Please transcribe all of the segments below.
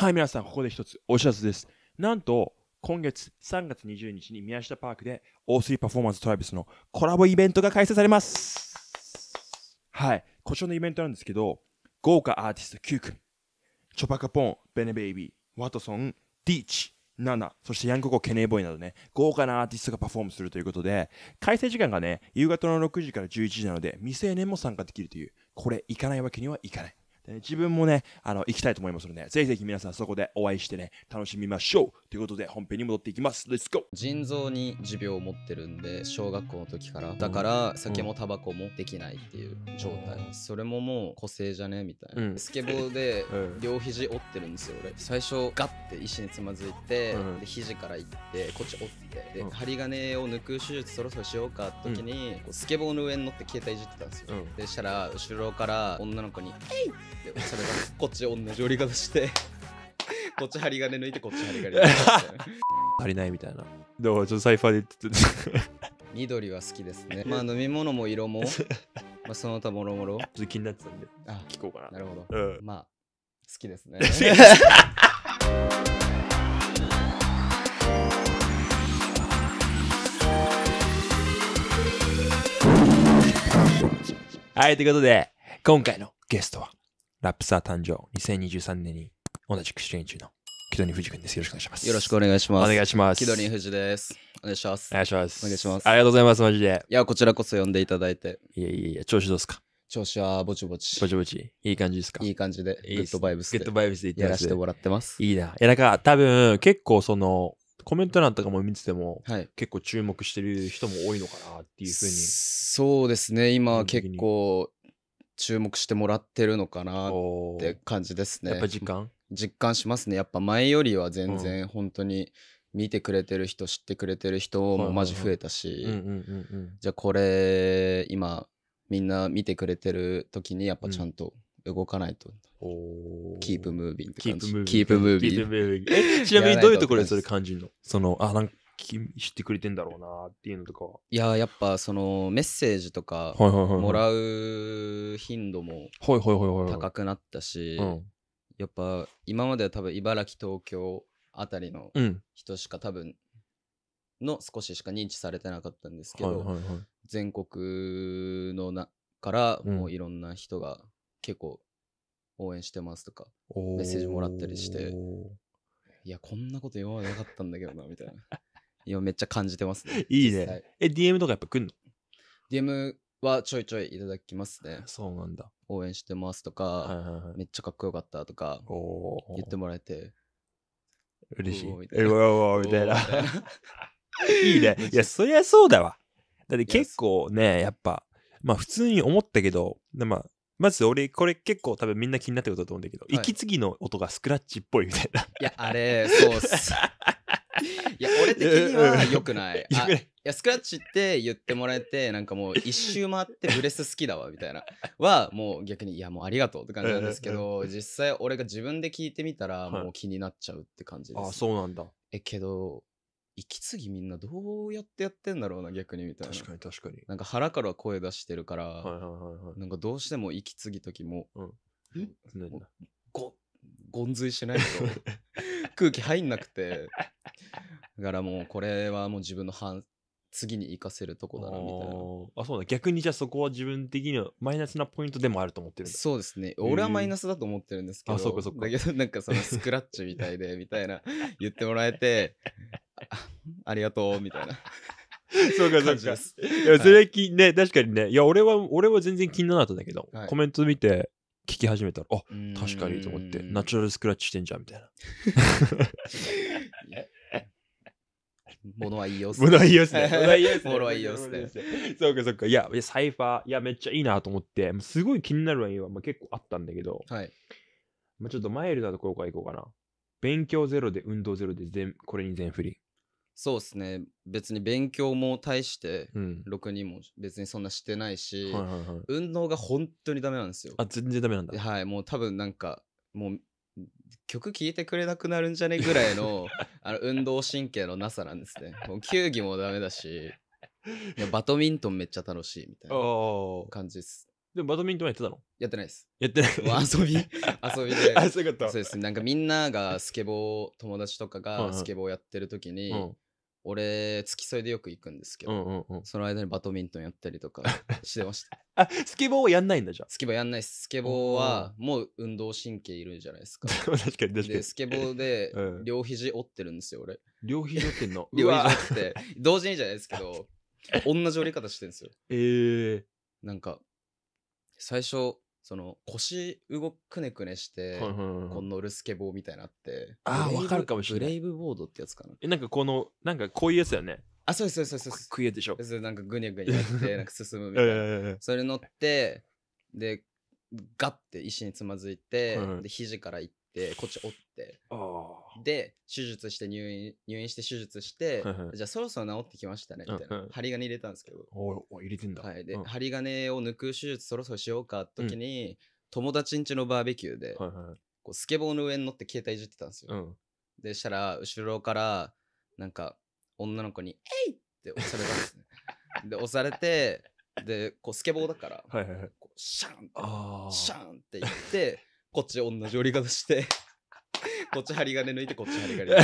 はい、皆さん、ここで一つお知らせです。なんと、今月3月20日に宮下パークで O3 パフォーマンストライブスのコラボイベントが開催されます。はい、こちらのイベントなんですけど、豪華アーティスト9組、チョパカポン、ベネベイビー、ワトソン、ディーチ、ナナ、そしてヤンココ、ケネーボーイなどね、豪華なアーティストがパフォームするということで、開催時間がね、夕方の6時から11時なので、未成年も参加できるという、これ、行かないわけにはいかない。えー、自分もね、あの、行きたいと思いますので、ぜひぜひ皆さんそこでお会いしてね、楽しみましょうということで、本編に戻っていきます。Let's go! 腎臓に持病を持ってるんで、小学校の時から。だから、酒もタバコもできないっていう状態。うん、それももう個性じゃねみたいな、うん。スケボーで 両肘折ってるんですよ、俺。最初、ガッて石につまずいて、うん、で肘から行って、こっち折って、で、針金を抜く手術そろそろしようかって時に、こうスケボーの上に乗って携帯いじってたんですよ。でしたら、後ろから女の子に、えいってそれがこっち同じ折り方してこっち針金抜いてこっち針金抜いて 足りないみたいなどうちょっとサイファーで言ってて緑は好きですねまあ 飲み物も色も まあその他もろもろちょっと気になってたんであ聞こうかななるほど、うん、まあ好きですねはい、ということで、今回のゲストは、ラップサー誕生、2023年に同じく出演中の木戸に富士君です。よろしくお願いします。よろしくお願いします。お願いします。木戸に富士です。お願いします。お願いします。お願いします。ありがとうございます、マジで。いや、こちらこそ呼んでいただいて。いやいやいや、調子どうですか調子はぼちぼち。ぼちぼち。いい感じですかいい感じで、グッドバイブスで。グッドバイブスでやらせてもらってます。いいな。いや、なんか多分、結構その、コメント欄とかも見てても、はい、結構注目してる人も多いのかなっていうふうに。そうですね、今結構注目してもらってるのかなって感じですね。やっぱ実感実感しますね。やっぱ前よりは全然本当に見てくれてる人、知ってくれてる人もマジ増えたし、じゃあこれ今みんな見てくれてる時にやっぱちゃんと、動かないと。キープムービンって感じ。キープムービン。ちなみにどういうところでそれ感じるのその、あ、なんかってくれてんだろうなっていうのとかいややっぱそのメッセージとかもらう頻度も高くなったしやっぱ今までは多分茨城東京あたりの人しか多分の少ししか認知されてなかったんですけど、全国のなからもういろんな人が結構応援してますとかメッセージもらったりしていやこんなこと今までなかったんだけどなみたいな今めっちゃ感じてますね。いいね。え、DM とかやっぱ来んの ?DM はちょいちょいいただきますね。そうなんだ。応援してますとか、はいはいはい、めっちゃかっこよかったとか、言ってもらえて。嬉しい。え、わわみたいな。いいね。いや、そりゃそうだわ。だって結構ね、やっぱ、まあ普通に思ったけど、まあ、まず俺、これ結構多分みんな気になってることだと思うんだけど、はい、息継ぎの音がスクラッチっぽいみたいな。いや、あれ、そうっす。いや、俺的には良くない。いや、スクラッチって言ってもらえて、なんかもう一周回ってブレス好きだわ、みたいな。は、もう逆に、いや、もうありがとうって感じなんですけど、実際俺が自分で聞いてみたら、もう気になっちゃうって感じです、ね。あ、そうなんだ。え、けど、息継ぎみんなどうやってやってんだろうな逆にみたいな確かに確かになんか腹から声出してるから、はいはいはいはい、なんかどうしても息継ぎ時も、うん、ごゴンズイしないと 空気入んなくてだからもうこれはもう自分の反次に生かせるとこだなみたいなあそうだ逆にじゃあそこは自分的にはマイナスなポイントでもあると思ってるそうですね俺はマイナスだと思ってるんですけどあそうかそうかだけどなんかそのスクラッチみたいでみたいな 言ってもらえてありがとうみたいなそうかそうかいやそれき、はい、ね確かにねいや俺は俺は全然気にならなかったけど、はい、コメント見て聞き始めたらあ確かにと思ってナチュラルスクラッチしてんじゃんみたいな 物はいいよっすね。物はいいよ っすね。物はいいよっすね。物はいいよそうかそうか。いや、サイファー、いや、めっちゃいいなと思って、すごい気になるのは、結構あったんだけど、はい。まあ、ちょっとマイルなところからいこうかな。勉強ゼロで運動ゼロで全、これに全振り。そうですね別に勉強も大して6人も別にそんなしてないし、運動が本当にダメなんですよあ全然ダメなんだはいもう多分なんかもう曲聴いてくれなくなるんじゃねぐらいの あの運動神経のなさなんですね。もう球技もダメだし、バドミントンめっちゃ楽しいみたいな感じです。でもバドミントンやってたのやってないです。やってない遊び 遊びで。あ、そういうこと。そうです。ね。なんかみんながスケボー、友達とかがスケボーやってる時に、うん俺付き添いでよく行くんですけど、うんうんうん、その間にバドミントンやったりとか してましたあスケボーはやんないんだじゃんスケボーやんないですスケボーはもう運動神経いるじゃないですか 確かに確かにでスケボーで 両肘折ってるんですよ俺、両肘折ってんの両肘折って同時にじゃないですけど同じ折り方してるんですよええー、なんか最初その腰動くねくねして、はいはいはいはい、このるスケボーみたいなってああわかるかもしれないブレイブボードってやつかなえなんかこのなんかこういうやつだよねあそうですそうですそうですクイエでしょなんかグニャグニャやって なんか進むみたいなそれ乗ってでガッて石につまずいて、はいはい、で肘から行ってこっち折っってで手術して入院入院して手術して、じゃあそろそろ治ってきましたねみたいな、針金入れたんですけどお入れてんだ、はい、で、うん、針金を抜く手術そろそろしようか時に、うん、友達ん家のバーベキューで、こうスケボーの上に乗って携帯いじってたんですよ、でしたら後ろからなんか女の子に「えい!」って押されたんですねで押されてでこうスケボーだから、はいはいはい、シャンシャンって言ってこっち同じ折り方してこっち針金抜いてこっち針金抜い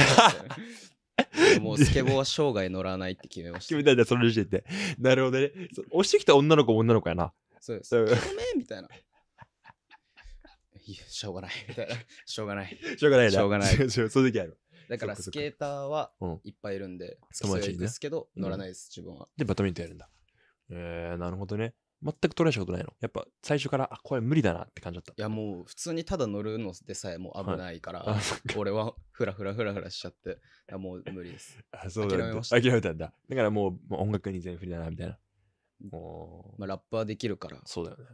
てもうスケボーは生涯乗らないって決めました決めたんだその時点で なるほどね押してきた女の子も女の子やなそうですごめんみたいないやしょうがない しょうがない しょうがないしょうがないそういう時あるだからスケーターはいっぱいいるんで、友達、ですけど、乗らないです、自分は。で、バドミントンやるんだ。えー、なるほどね。全くトライしたことないのやっぱ最初からあこれ無理だなって感じだったいやもう普通にただ乗るのでさえもう危ないから、はい、俺はフラフラフラフラしちゃっていやもう無理ですあそうだ諦めました諦めたんだだからもうもう音楽に全振りだなみたいなもう、まあ、ラッパーできるからそうだよね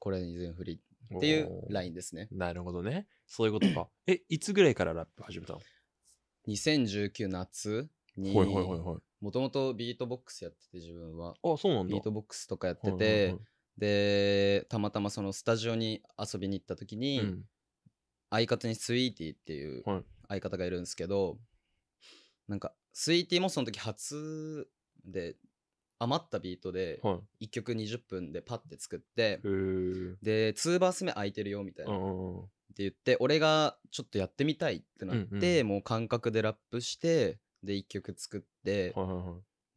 これに全振りっていうラインですねなるほどねそういうことかえいつぐらいからラップ始めたの2019夏にほいほいほいほいもともとビートボックスやってて自分はあそうなんだビートボックスとかやってて、でたまたまそのスタジオに遊びに行った時に、うん、相方にスイーティーっていう相方がいるんですけど、はい、なんかスイーティーもその時初で余ったビートで1曲20分でパッて作って、はい、で2バース目空いてるよみたいなって言って俺がちょっとやってみたいってなって、うんうん、もう感覚でラップしてで1曲作っ、はいはいはい、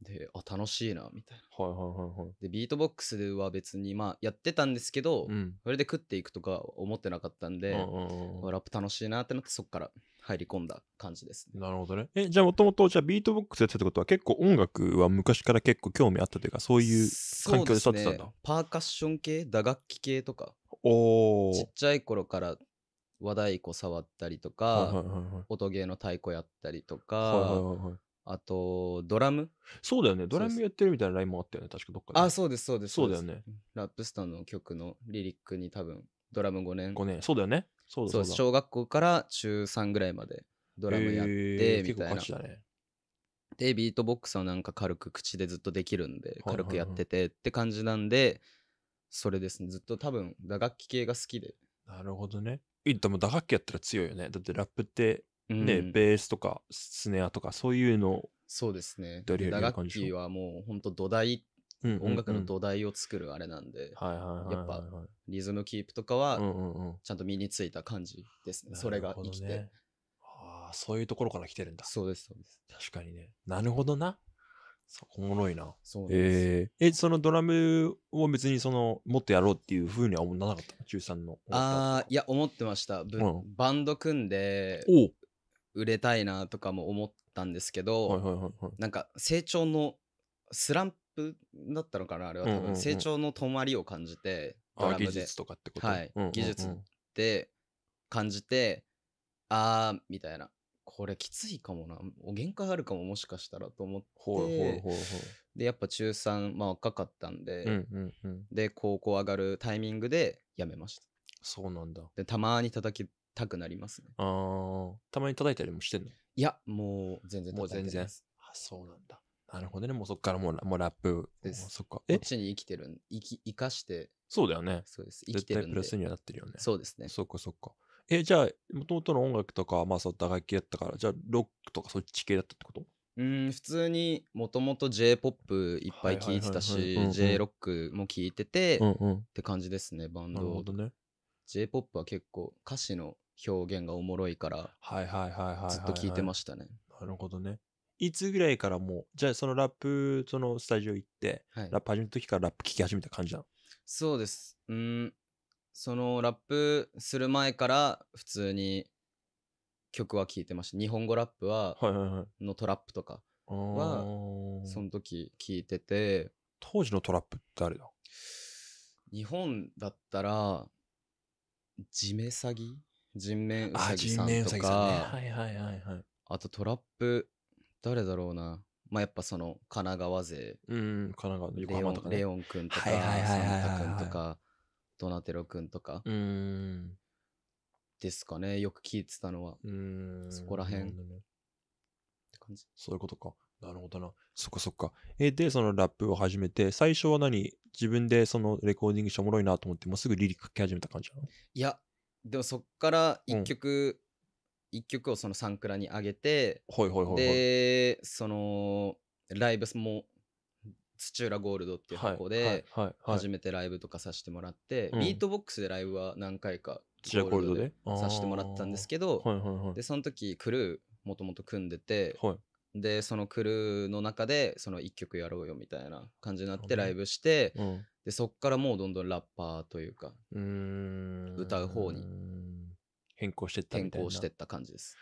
であ楽しいなみたいな、はいはいはいでビートボックスは別にまあやってたんですけど、うん、それで食っていくとか思ってなかったんで、うん、ラップ楽しいなってなってそっから入り込んだ感じです、ね、なるほどねえじゃあもともとじゃあビートボックスやってたことは結構音楽は昔から結構興味あったというかそういう環境で育ってたんだ、ね、パーカッション系打楽器系とかおちっちゃい頃から和太鼓触ったりとか、はいはいはいはい、音ゲーの太鼓やったりとか、はいはいはいはい、あと、ドラムそうだよね。ドラムやってるみたいなラインもあったよね。確かどっかで。あ、そうです、そうです。そうだよね。ラップスターの曲のリリックに多分、ドラム5年。5年。そうだよね。そうだ小学校から中3ぐらいまでドラムやって、みたいな。ね、で、ビートボックスはなんか軽く口でずっとできるんで、軽くやっててって感じなんで、それですね。ずっと多分、打楽器系が好きで。なるほどね。でも打楽器やったら強いよね。だってラップってね、うん、ベースとかスネアとかそういうのをそうですね打楽器はもう本当土台、うんうんうん、音楽の土台を作るあれなんで、はいはい、やっぱリズムキープとかはちゃんと身についた感じですね、うんうんうん、それが生きて、ね、ああそういうところから来てるんだそうですそうです確かにねなるほどなおもろいな。そえー、え、そのドラムを別にその、もっとやろうっていうふうには思わなかった中3の。ああ、いや、思ってました、うん、バンド組んで、売れたいなとかも思ったんですけど、なんか成長のスランプだったのかなあれは多分、成長の止まりを感じてドラムで技術とかってこと、はい、技術って感じてあーみたいなこれきついかもなお限界あるかももしかしたらと思ってでやっぱ中3、まあ、若かったんで、で高校上がるタイミングでやめましたそうなんだでたまに叩きたくなりますね。ああ、たまに叩いたりもしてんのいや、もう全然叩い全てない然。ですあ、そうなんだ。なるほどね。もうそっからもうラもうラップですそっか。こっ、ちに生きてる生き、生かして、そうだよね。そうです。生き絶てる対プラスにはなってるよね。そうですね。そっかそっか。え、じゃあ、もともとの音楽とかまあ、そう、打楽器やったから、じゃあ、ロックとかそっち系だったってことうん、普通にもともと J-POP いっぱい聴いてたし J-ROCK も聴いてて、うんっうん。て感じですね、バンド。なるほどね。J-POP は結構歌詞の表現がおもろいから、はいはいはいずっと聞いてましたね。なるほどね。いつぐらいからもう、じゃあそのラップ、そのスタジオ行って、はい、ラップ始めた時からラップ聴き始めた感じなのそうです。うん。そのラップする前から普通に曲は聴いてました。日本語ラップは、はいはいはい、のトラップとかは、その時聴いてて。当時のトラップって誰だ日本だったら、ジメ詐欺人面うさぎさんとか、はいはいはいあとトラップ、誰だろうな。まあやっぱその神奈川勢。うん、神奈川横浜とか、レオン君とか、サンタ君とか、ドナテロ君とか。うん。ですかね。よく聞いてたのは。うん。そこら辺。って感じ。そういうことか。なるほどな。そっかそっか。えー、で、そのラップを始めて、最初は何自分でそのレコーディングしておもろいなと思って、もうすぐリリック書き始めた感じなのいや、でもそっから1曲、うん、1曲をそのサンクラに上げて、いいいでそのライブも土浦ゴールドっていうとこで初めてライブとかさせてもらって、ビートボックスでライブは何回かゴールドでさせてもらったんですけど、でその時クルーもともと組んでて、はい、でそのクルーの中でその1曲やろうよみたいな感じになってライブして、うん、でそっからもうどんどんラッパーというかう歌う方に変更してったみたいな変更してった感じです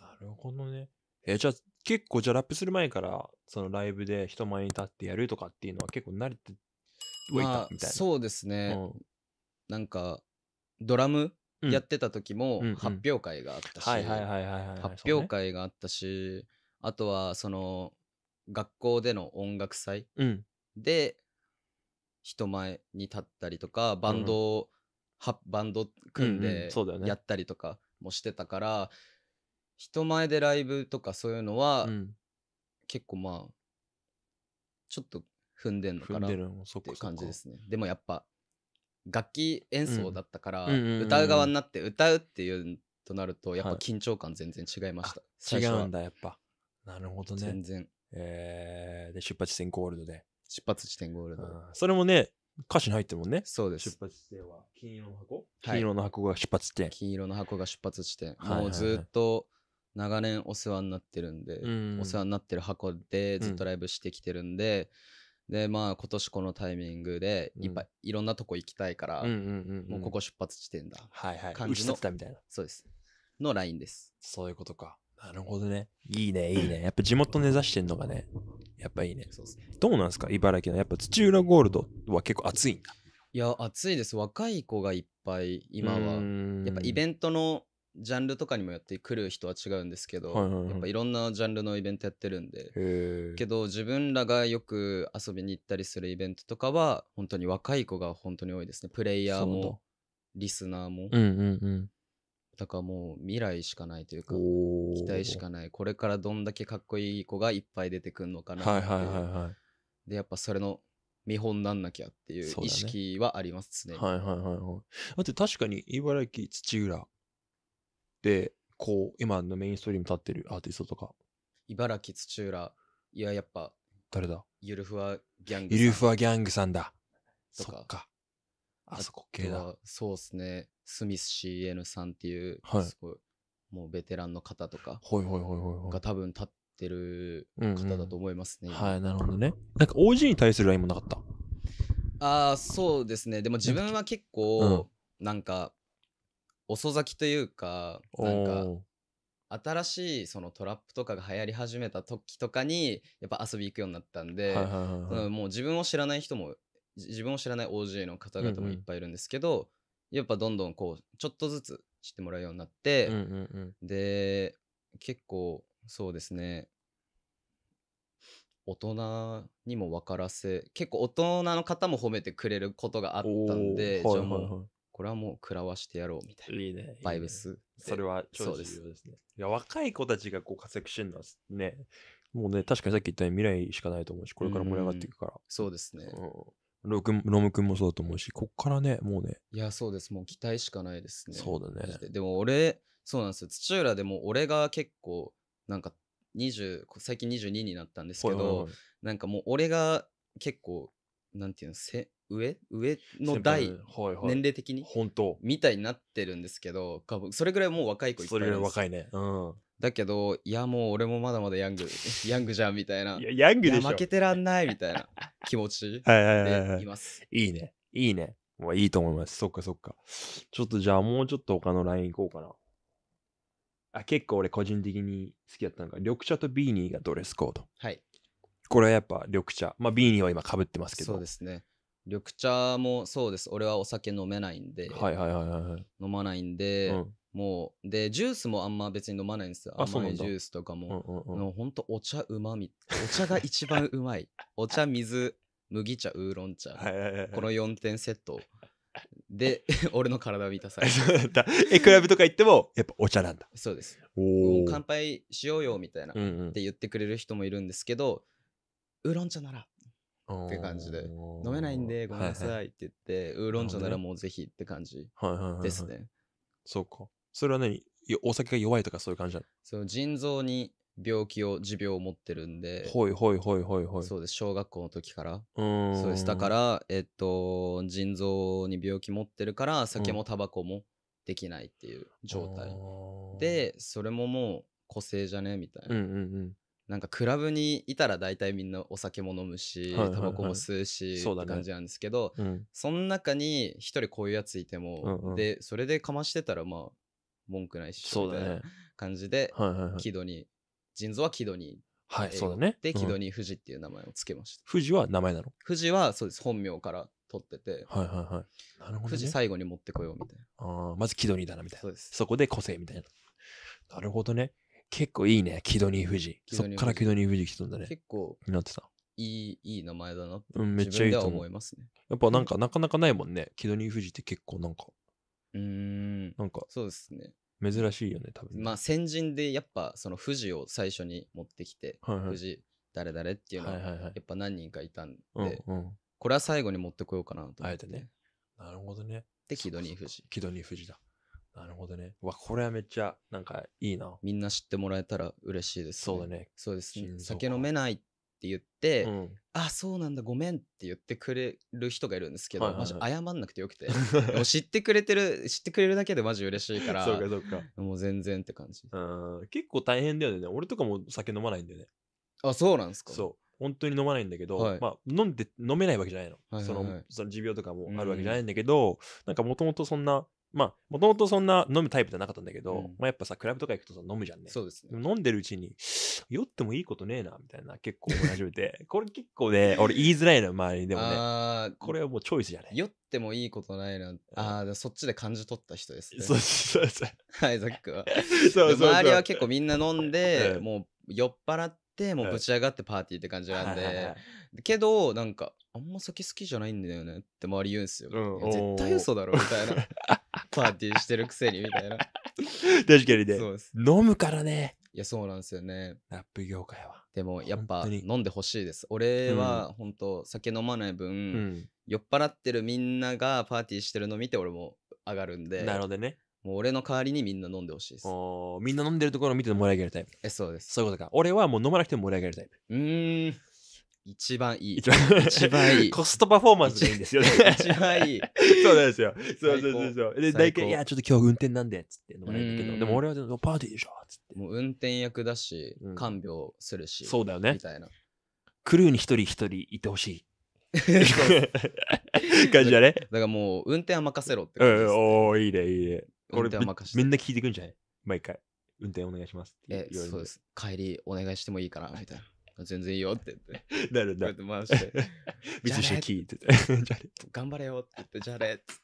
なるほどねえじゃあ結構じゃあラップする前からそのライブで人前に立ってやるとかっていうのは結構慣れてみたいな、そうですね、うん、なんかドラムやってた時も発表会があったし、発表会があったし、あとはその学校での音楽祭で人前に立ったりとかバンドを、はバンド組んでそうだよねやったりとかもしてたから、人前でライブとかそういうのはうん結構まあちょっと踏んでんのかなっていう感じですねでもやっぱ楽器演奏だったから、うん歌う側になって歌うっていうとなるとやっぱ緊張感全然違いました、あ最初はうんだやっぱなるほどね。全然。えー、で、出発地点ゴールドで。出発地点ゴールド。それもね、歌詞に入ってるもんね。そうです。出発地点は金色の箱、はい、金色の箱が出発地点。金色の箱が出発地点。もうずっと長年お世話になってるんで、お世話になってる箱でずっとライブしてきてるんで、うん、で、まあ今年このタイミングでいっぱい、いろんなとこ行きたいから、もうここ出発地点だ。はいはい。感じの。たみたいな。そうです。のラインです。そういうことか。なるほどね。いいね、いいね。やっぱ地元根ざしてんのがね、やっぱいいね。そうですどうなんですか、茨城の。やっぱ土浦ゴールドは結構熱いんだ。いや、暑いです。若い子がいっぱい、今は。やっぱイベントのジャンルとかにもよって来る人は違うんですけど、はいはいはい、やっぱいろんなジャンルのイベントやってるんでけど自分らがよく遊びに行ったりするイベントとかは本当に若い子が本当に多いですねプレイヤーもリスナーも、うんうんうん、だからもう未来しかないというか期待しかないこれからどんだけかっこいい子がいっぱい出てくるのかなってでやっぱそれの見本なんなきゃっていう意識はありますね。ねはいはいはいはい。だって確かに茨城土浦でこう今のメインストリーム立ってるアーティストとか。茨城土浦いややっぱ誰だゆるふわギャングゆるふわギャングさんだ。とか。あそこ系だ。そうですね。スミス CN さんっていう、すごい、もうベテランの方とか、いいいいが多分立ってる方だと思いますね。うんうん、はい、なるほどね。なんか OG に対するラインもなかったああ、そうですね。でも自分は結構、なんか、遅咲きというか、なんか、新しいそのトラップとかが流行り始めた時とかにやっぱ遊び行くようになったんで、はいはいもう自分を知らない人も自分を知らない OJ の方々もいっぱいいるんですけど、うんうん、やっぱどんどんこうちょっとずつ知ってもらうようになって、うんうんうん、で結構そうですね大人にも分からせ結構大人の方も褒めてくれることがあったんで、はいはいはい、じゃあもうこれはもう食らわしてやろうみたいな。いいね。バイブス。それは超重要ですねです。いや、若い子たちがこう活躍してるのはね、もうね、確かにさっき言ったように未来しかないと思うし、これから盛り上がっていくから。うん、そうですね、うん。ロ君ロム君もそうだと思うしこっからねもうねいやそうですもう期待しかないですねそうだねでも俺そうなんですよ土浦でも俺が結構なんか20最近22になったんですけど、はいはいはい、なんかもう俺が結構なんていうのせ上上の代、はいはい、年齢的に本当みたいになってるんですけどそれぐらいもう若い子いっぱいそれぐらい若いねうんだけど、いや、もう俺もまだまだヤング、ヤングじゃんみたいな。いや、ヤングでしょ。負けてらんないみたいな 気持ち はいはます。いいね。いいね。まあ、いいと思います。そっかそっか。ちょっとじゃあもうちょっと他のライン行こうかな。あ結構俺個人的に好きだったのが、緑茶とビーニーがドレスコード。はい。これはやっぱ緑茶。まあビーニーは今かぶってますけど。そうですね。緑茶もそうです。俺はお酒飲めないんで。はいはいはいはい。飲まないんで、うん、もう、で、ジュースもあんま別に飲まないんですよ。あ甘いジュースとかも。うんうんうん、ほんとお茶うまみ。お茶が一番うまい。お茶、水、麦茶、ウーロン茶。はいはいはい、この4点セット。で、俺の体を満たされる。え、クラブとか行っても、やっぱお茶なんだ。そうです。乾杯しようよみたいな、って言ってくれる人もいるんですけど、ウーロン茶ならって感じで、飲めないんでごめんなさいって言って、はいはい、ウーロン茶ならもうぜひって感じですね。はいはいはいはい、そうか。それは何お酒が弱いとかそういう感じなのその腎臓に病気を持病を持ってるんでほいほいほいほいほいそうです小学校の時からそうですだからえっと腎臓に病気持ってるから酒もタバコもできないっていう状態、うん、でそれももう個性じゃねみたいな、うんうんうんなんかクラブにいたら大体みんなお酒も飲むし、タバコも吸うし、って感じなんですけど、その中に一人こういうやついても、で、それでかましてたらまあ、文句ないしそうだね感じで、はいはいはい、木戸に腎臓は木戸にはいそうだねで木戸に富士っていう名前をつけました、富士は名前なの富士はそうです本名から取ってて、はいはいはいなるほど、ね、富士最後に持ってこようみたいなああ、まず木戸にだなみたいなそうですそこで個性みたいななるほどね結構いいね、木戸に富士。そっから木戸に富士来たんだね。結構、なってた。いい、いい名前だなって。うん、めっちゃいいと思いますね。やっぱなんか、なかなかないもんね。木戸に富士って結構なんか。うん。なんか。そうですね。珍しいよね、多分。まあ先人でやっぱその富士を最初に持ってきて、はいはい、富士誰々っていうのはやっぱ何人かいたんで、うんうん、これは最後に持ってこようかなとあえてね。なるほどね。で、木戸に富士。木戸に富士だ。なるほどね。わ、これはめっちゃなんかいいな。みんな知ってもらえたら嬉しいです、ね、そうだね。そうですね。酒飲めないっって言って、うん、あそうなんだごめんって言ってくれる人がいるんですけど、はいはいはい、マジ謝んなくてよくて 知ってくれてる知ってくれるだけでマジ嬉しいからそうかそうかもう全然って感じ結構大変だよね俺とかも酒飲まないんだよねあそうなんですかそう本当に飲まないんだけど、はい、まあ、飲んで飲めないわけじゃないのはいはいはい、そのその持病とかもあるわけじゃないんだけど、うん、なんかもともとそんなまあ、もともとそんな飲むタイプじゃなかったんだけど、うん、まあ、やっぱさ、クラブとか行くとさ飲むじゃんね。そうです、ね、飲んでるうちに、酔ってもいいことねえな、みたいな、結構思い始め これ結構ね、俺言いづらいの、周りでもね。これはもうチョイスじゃね。酔ってもいいことないな。ああ、そっちで感じ取った人ですね。そうそうそう。はい、ザックは。そうそうそう周りは結構みんな飲んで、もう酔っ払って、もうぶち上がってパーティーって感じなんで。けど、なんか、あんま酒好きじゃないんだよねって周り言うんですよ。うん絶対嘘だろみたいな。パーティーしてるくせにみたいな。確かにね。そうです。飲むからね。いや、そうなんですよね。ラップ業界は。でもやっぱ飲んでほしいです。俺は本当酒飲まない分、うん。酔っ払ってるみんながパーティーしてるの見て俺も上がるんで、なるほどね。もう俺の代わりにみんな飲んでほしいです。みんな飲んでるところを見てもらい上げるタイプ。え、そうです。そういうことか。俺はもう飲まなくても盛り上げるタイプ。うーん。一番いい。一番いい。コストパフォーマンスでいいんですよね。一番いい。そうなんですよ。そうそうそうそう。で、大体、いや、ちょっと今日運転なんで、つって飲まないんだけど、でも俺はパーティーでしょ、つって。もう運転役だし、看病するし、そうだよね。みたいな。クルーに一人一人いてほしい。感じだね。だからもう、運転は任せろって感じ、ね。おおいいね、いいね。これ、みんな聞いてくんじゃない毎回。運転お願いしますえ、そうです。帰りお願いしてもいいかなみたいな。全然いいよって言って。なるな。回して。シャキーって言って。頑張れよって言って、じゃれっつ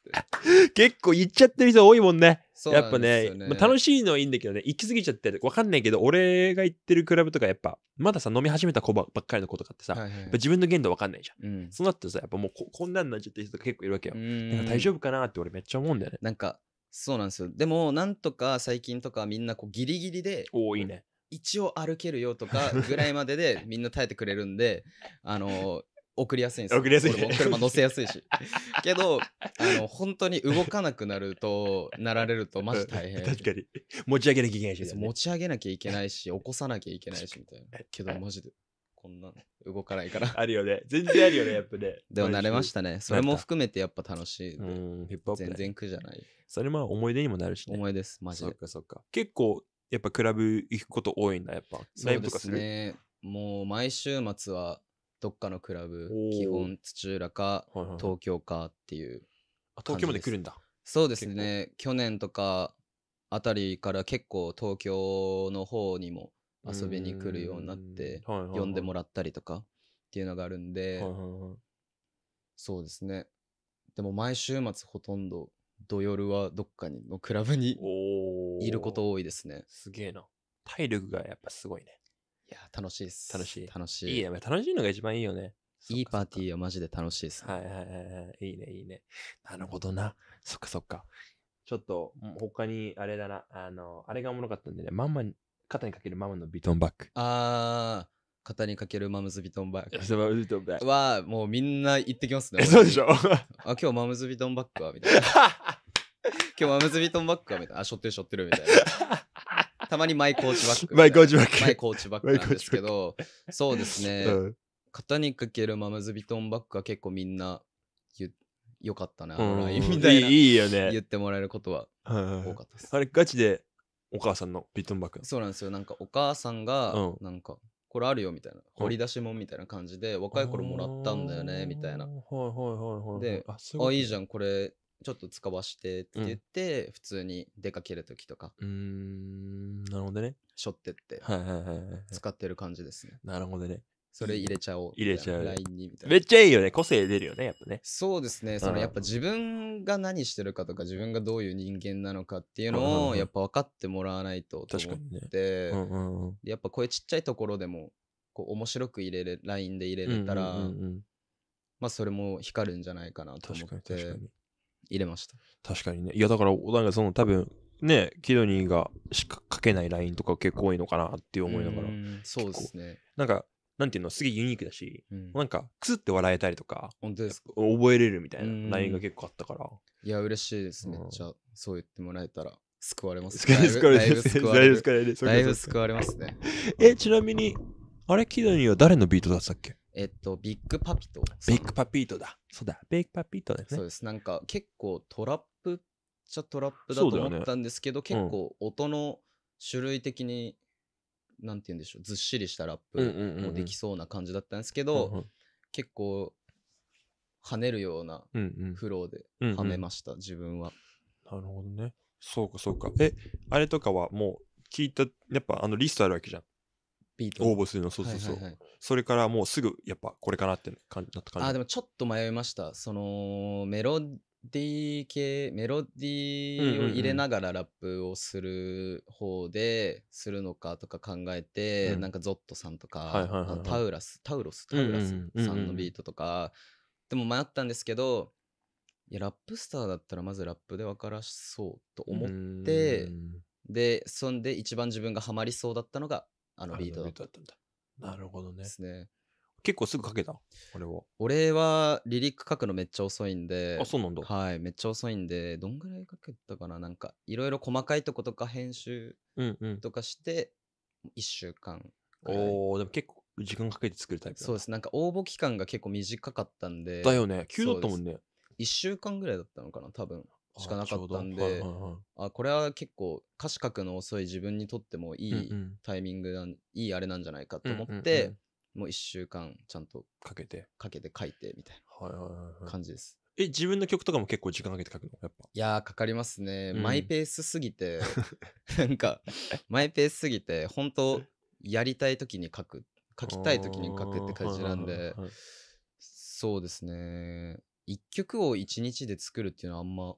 って。結構言っちゃってる人多いもんね。んねやっぱね、楽しいのはいいんだけどね、行き過ぎちゃってる。わかんないけど、俺が行ってるクラブとかやっぱ、まださ、飲み始めた子ばっかりの子とかってさ、はいはい、自分の限度わかんないじゃん。うん、そうなってさ、やっぱもうここんなんなっちゃってる人とか結構いるわけよ。大丈夫かなって俺めっちゃ思うんだよね。なんか、そうなんですよ。でも、なんとか最近とかみんなこうギリギリで。おお、いいね。一応歩けるよとか ぐらいまででみんな耐えてくれるんで、あの、送りやすいんですよ。送りやすい。車乗せやすいし。けど、あの、本当に動かなくなると、なられるとマジ大変。確かに。持ち上げなきゃいけないし、ね、持ち上げなきゃいけないし、起こさなきゃいけないし、みたいな。けど、マジで。こんな動かないからあるよね。全然あるよね、やっぱね。でも慣れましたね。それも含めてやっぱ楽しい。うん、ヒップップ、全然苦じゃない。それも思い出にもなるしね。思い出です、マジで。そっかそっか。結構やっぱクラブ行くこと多いんだ、やっぱ。ライブとかする。ね、もう毎週末はどっかのクラブ、基本土浦か東京かっていう、あ、い東京まで来るんだ。そうですね。去年とかあたりから結構東京の方にも遊びに来るようになって、はいはいはい、呼んでもらったりとかっていうのがあるんで、はいはいはい、そうですね。でも毎週末ほとんど土日はどっかにのクラブにいること多いですね。すげえな。体力がやっぱすごいね。いや、楽しいです。楽しい。楽しい。いいね。楽しいのが一番いいよね。いいパーティーはマジで楽しいですね。はいはいはいはい。いいね、いいね。なるほどな。そっかそっか。ちょっと、他に、あれだな。あの、あれがおもろかったんでね。ママ、肩にかけるママのビトンバッグ。ああ。肩にかけるマムズビトンバッグ。マムズビトンバッグ。は、もうみんな行ってきますね。そうでしょあ、今日マムズビトンバッグはみたいな。今日マムズビトンバッグはみたいな。あ、しょってるしょってるみたいな。たまにマイコーチバック。マイコーチバック。マイコーチバックなんですけど、そうですね、うん。型にかけるマムズビトンバッグは結構みんなよかったな、うん、みたいな。いいよね。言ってもらえることは多かったです。あれ、ガチでお母さんのビトンバッグそうなんですよ。なんかお母さんが、なんかこれあるよみたいな掘り出しもんみたいな感じで若い頃もらったんだよねみたいな。はいはいはいはい、でああいいじゃんこれちょっと使わしてって言って、うん、普通に出かける時とかうんなるほどねしょってって、はいはいはい、使ってる感じですね。なるほどねそれ入れちゃおう。入れちゃう。LINE にみたいな。めっちゃいいよね。個性出るよね、やっぱね。そうですね。そのやっぱ自分が何してるかとか、自分がどういう人間なのかっていうのを、やっぱ分かってもらわないとと思って、ねうんうん、やっぱこういうちっちゃいところでも、こう面白く入れる、LINE で入れれたら、うんうんうんうん、まあそれも光るんじゃないかなと思って、入れました。確かにね。いやだから、なんかその多分、ね、キドニーがしか書けない LINE とか結構多いのかなって思いながら。そうですね。なんかなんていうの、すげえユニークだし、うん、なんか、くすって笑えたりとか、本当ですか覚えれるみたいなラインが結構あったから。いや、嬉しいですね、めっちゃ。そう言ってもらえたら。救われます、ね。救われます。だいぶ救われます。だいぶ救われますね。え、ちなみに、あれ、キドニーは誰のビートだったっけえっと、ビッグパピト。ビッグパピトだ。そうだ、ビッグパピトすね。そうです。なんか、結構トラップっちゃトラップだと思ったんですけど、ね結構音の種類的になんて言うんでしょうずっしりしたラップもできそうな感じだったんですけど、うんうん、結構跳ねるようなフローではめました、うんうん、自分は。なるほどね。そうかそうか。えあれとかはもう聞いたやっぱあのリストあるわけじゃん。ビート応募するのそうそうそう、はいはいはい、それからもうすぐやっぱこれかなって感じだった感じあでもちょっと迷いましたそのメロディ系メロディーを入れながらラップをする方でするのかとか考えて、うん、なんかゾットさんとか、タウラスタウロスタウラスさんのビートとか、でも迷ったんですけどいやラップスターだったらまずラップで分からそうと思って、うん、でそんで一番自分がハマりそうだったのがあのビートだったんだなるほどね。ですね。結構すぐ書けた俺は。俺はリリック書くのめっちゃ遅いんで。あ、そうなんだ。はい、めっちゃ遅いんで、どんぐらい書けたかななんか、いろいろ細かいとことか編集とかして、1週間、うんうん。おおでも結構時間かけて作るタイプそうです。なんか応募期間が結構短かったんで。だよね。急だったもんね。1週間ぐらいだったのかな多分。しかなかったんで、はいはい、あこれは結構歌詞書くの遅い自分にとってもいいタイミングな、うんうん、いいあれなんじゃないかと思って、うんうんうん、もう1週間ちゃんとかけて。かけて書いてみたいはいはいなはい。感じです。え、自分の曲とかも結構時間かけて書くのやっぱ。いやー、かかりますね。うんマイペースすぎて、なんか、マイペースすぎて、本当やりたい時に書く、書きたい時に書くって感じなんはいはいではいそうですね。一曲を一日で作るっていうのはあんま、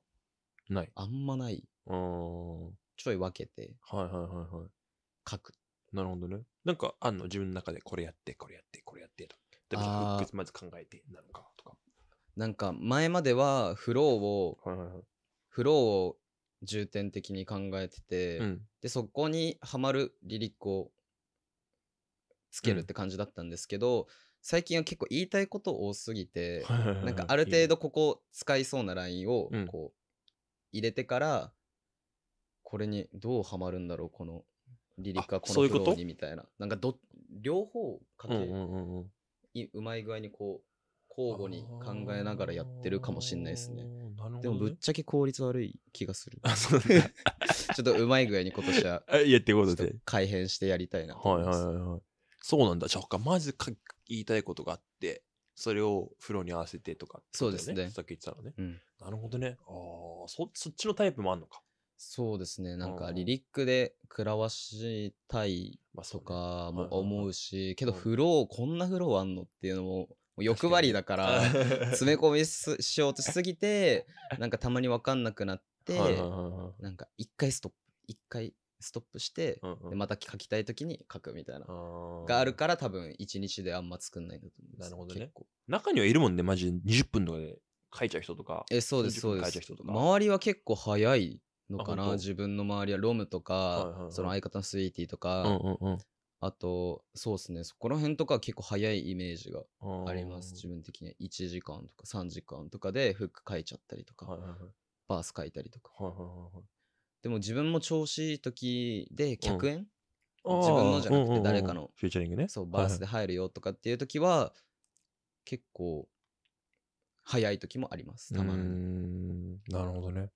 ない。あんまない。あちょい分けてはいはいはいはい書く。なるほどね。なんかあんの自分の中でこれやってこれやってこれやってと例まず考えてなのかとかなんか前まではフローを、フローを重点的に考えてて、うん、でそこにはまるリリックをつけるって感じだったんですけど、うん、最近は結構言いたいこと多すぎて、なんかある程度ここ使いそうなラインをこう入れてから、これにどうはまるんだろうこのリリックはこのフローにみたいな。なんかど、両方かけ、うんうんうん、うまい具合にこう、交互に考えながらやってるかもしれないですね。ねでもぶっちゃけ効率悪い気がする。ちょっとうまい具合に今年は。いや、ってことで。改変してやりたいなはいはいはい。そうなんだ。じゃあ、まずか言いたいことがあって、それを風呂に合わせてとか、ね、そうですね。さっき言ってたのね。うん、なるほどね。ああ、そっちのタイプもあるのか。そうですね。なんか、リリックで食らわしたいとかも思うし、けど、フロー、こんなフローあんのっていうのも、欲張りだから、詰め込みしようとしすぎて、なんかたまにわかんなくなって、なんか、一回ストップ、一回ストップして、また書きたい時に書くみたいながあるから多分一日であんま作んないんだと思うなるほどね中にはいるもんねマジで20分とかで書いちゃう人とかえそうですそうです周りは結構早いのかな自分の周りはロムとか、はいはい、その相方のスイーティーとか、うんうんうん、あとそうですねそこら辺とか結構早いイメージがあります自分的には1時間とか3時間とかでフック書いちゃったりとか、はいはいはい、バース書いたりとか、はいはいはい、でも自分も調子いい時で100円、うん、自分のじゃなくて誰かの、フューチャリングねそうバースで入るよとかっていう時は、結構早い時もありますたまになるほどね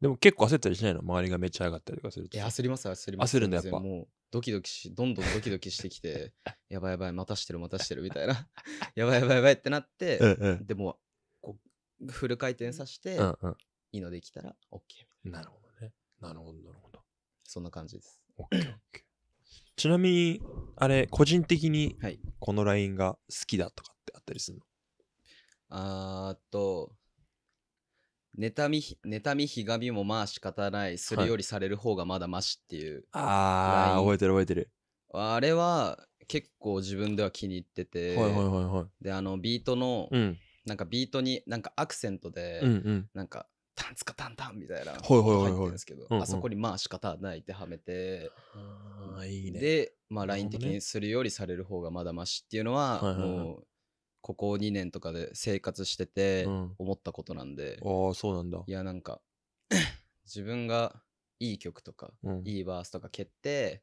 でも結構焦ったりしないの周りがめっちゃ上がったりとかすると。え、焦ります、焦ります。焦るんだ、やっぱ。もう、ドキドキし、どんどんドキドキしてきて、やばいやばい、待たしてる、待たしてる、みたいな。やばいやばいやばいってなって、うんうん、でも、こう、フル回転さして、うんうん、いいのできたら OK。なるほどね。なるほど、なるほど。そんな感じです。OK、OK。ちなみに、あれ、個人的に、この LINE が好きだとかってあったりするの、はい、あーっと、妬み、妬み、ひがみもまあ仕方ない。するよりされる方がまだマシっていう。ああ、覚えてる覚えてる。あれは結構自分では気に入ってて。はいはいはいはい。で、あの、ビートの、うん、なんかビートになんかアクセントで、うんうん、なんか、タンツカタンタンみたいな入ってるんですけど、あそこにまあ仕方ないってはめて、うんうん、で、まあ LINE 的にするよりされる方がまだマシっていうのは、もう、ここ2年とかで生活してて思ったことなんで、ああ、そうなんだ。いやなんか 自分がいい曲とか、うんいいバースとか蹴って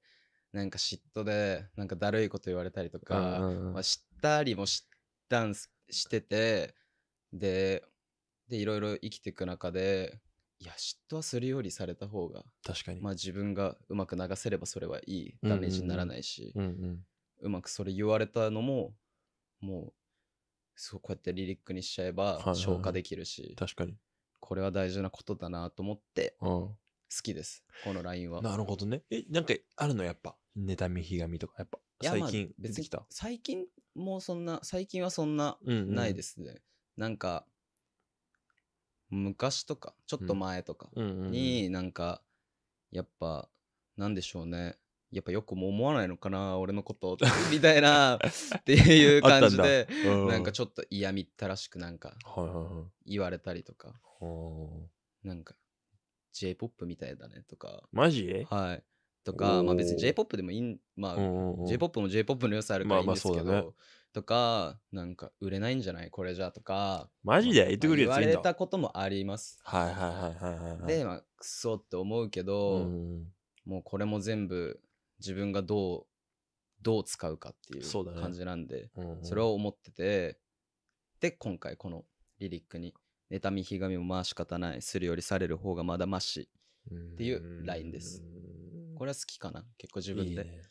なんか嫉妬でなんかだるいこと言われたりとか、うんうんうんまあ、知ったりもしたんすしててででいろいろ生きていく中でいや嫉妬はするよりされた方が、確かに。まあ、自分がうまく流せればそれはいいダメージにならないし、うんうん。うまくそれ言われたのももそうこうやってリリックにしちゃえば消化できるし、確かに。これは大事なことだなと思ってうん。好きですこの LINE はなるほどね。え、なんかあるのやっぱ。妬み、ひがみとか。やっぱ最近出てきた。最近もうそんな最近はそんなないです。ね、なんか昔とかちょっと前とかになんかやっぱなんでしょうねやっぱよくも思わないのかな俺のこと みたいなっていう感じで、うん、なんかちょっと嫌みったらしくなんか言われたりとか、はなんか j p o p みたいだねとかマジはいとか、まあ、別に j p o p でもいいまあ、j p o p も j p o p の良さあるからいいんですけど、まあまあね、とかなんか売れないんじゃないこれじゃとかマジで言ってくるやつ言われたこともありますはいはいはいはい、はい、でまあクソって思うけど、もうこれも全部自分がどうどう使うかっていう感じなんでそ、ねうんうん、それを思っててで今回このリリックに「妬みひがみもまあ仕方ないするよりされる方がまだまし」っていうラインですこれは好きかな結構自分でいい、ね、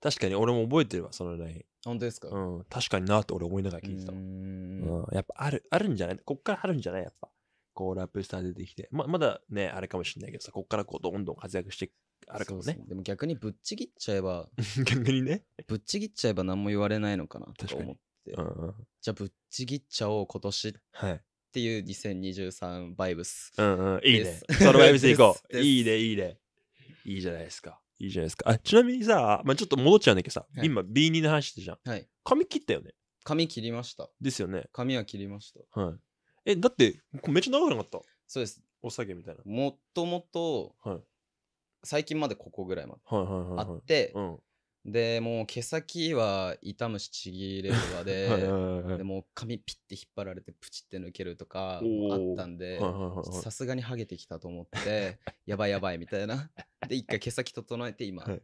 確かに俺も覚えてるわそのライン本当ですか、うん、確かになって俺思いながら聞いてたうん、やっぱあるあるんじゃないこっからあるんじゃないやっぱこうラップスター出てきてままだねあれかもしれないけどさこっからこうどんどん活躍してあるかもね。でも逆にぶっちぎっちゃえば、逆にね。ぶっちぎっちゃえば何も言われないのかなと思って。うんうん、じゃあぶっちぎっちゃおう今年っていう2023バイブス。うんうん、いいね。そのバイブスでいこう。いいね、いいね。いいじゃないですか。いいじゃないですか。あちなみにさ、まあ、ちょっと戻っちゃうんだけどさ、はい、今 B2 の話してじゃん。はい、髪切ったよね。髪切りました。ですよね。髪は切りました。はい。え、だってめっちゃ長くなかったそうです。お酒みたいな。もっともっと、はい、最近までここぐらいまであって、でもう毛先は痛むしちぎれるわで でも髪ピッて引っ張られてプチって抜けるとかあったんでさすがにハゲてきたと思ってやばいやばいみたいなで一回毛先整えて今、はい、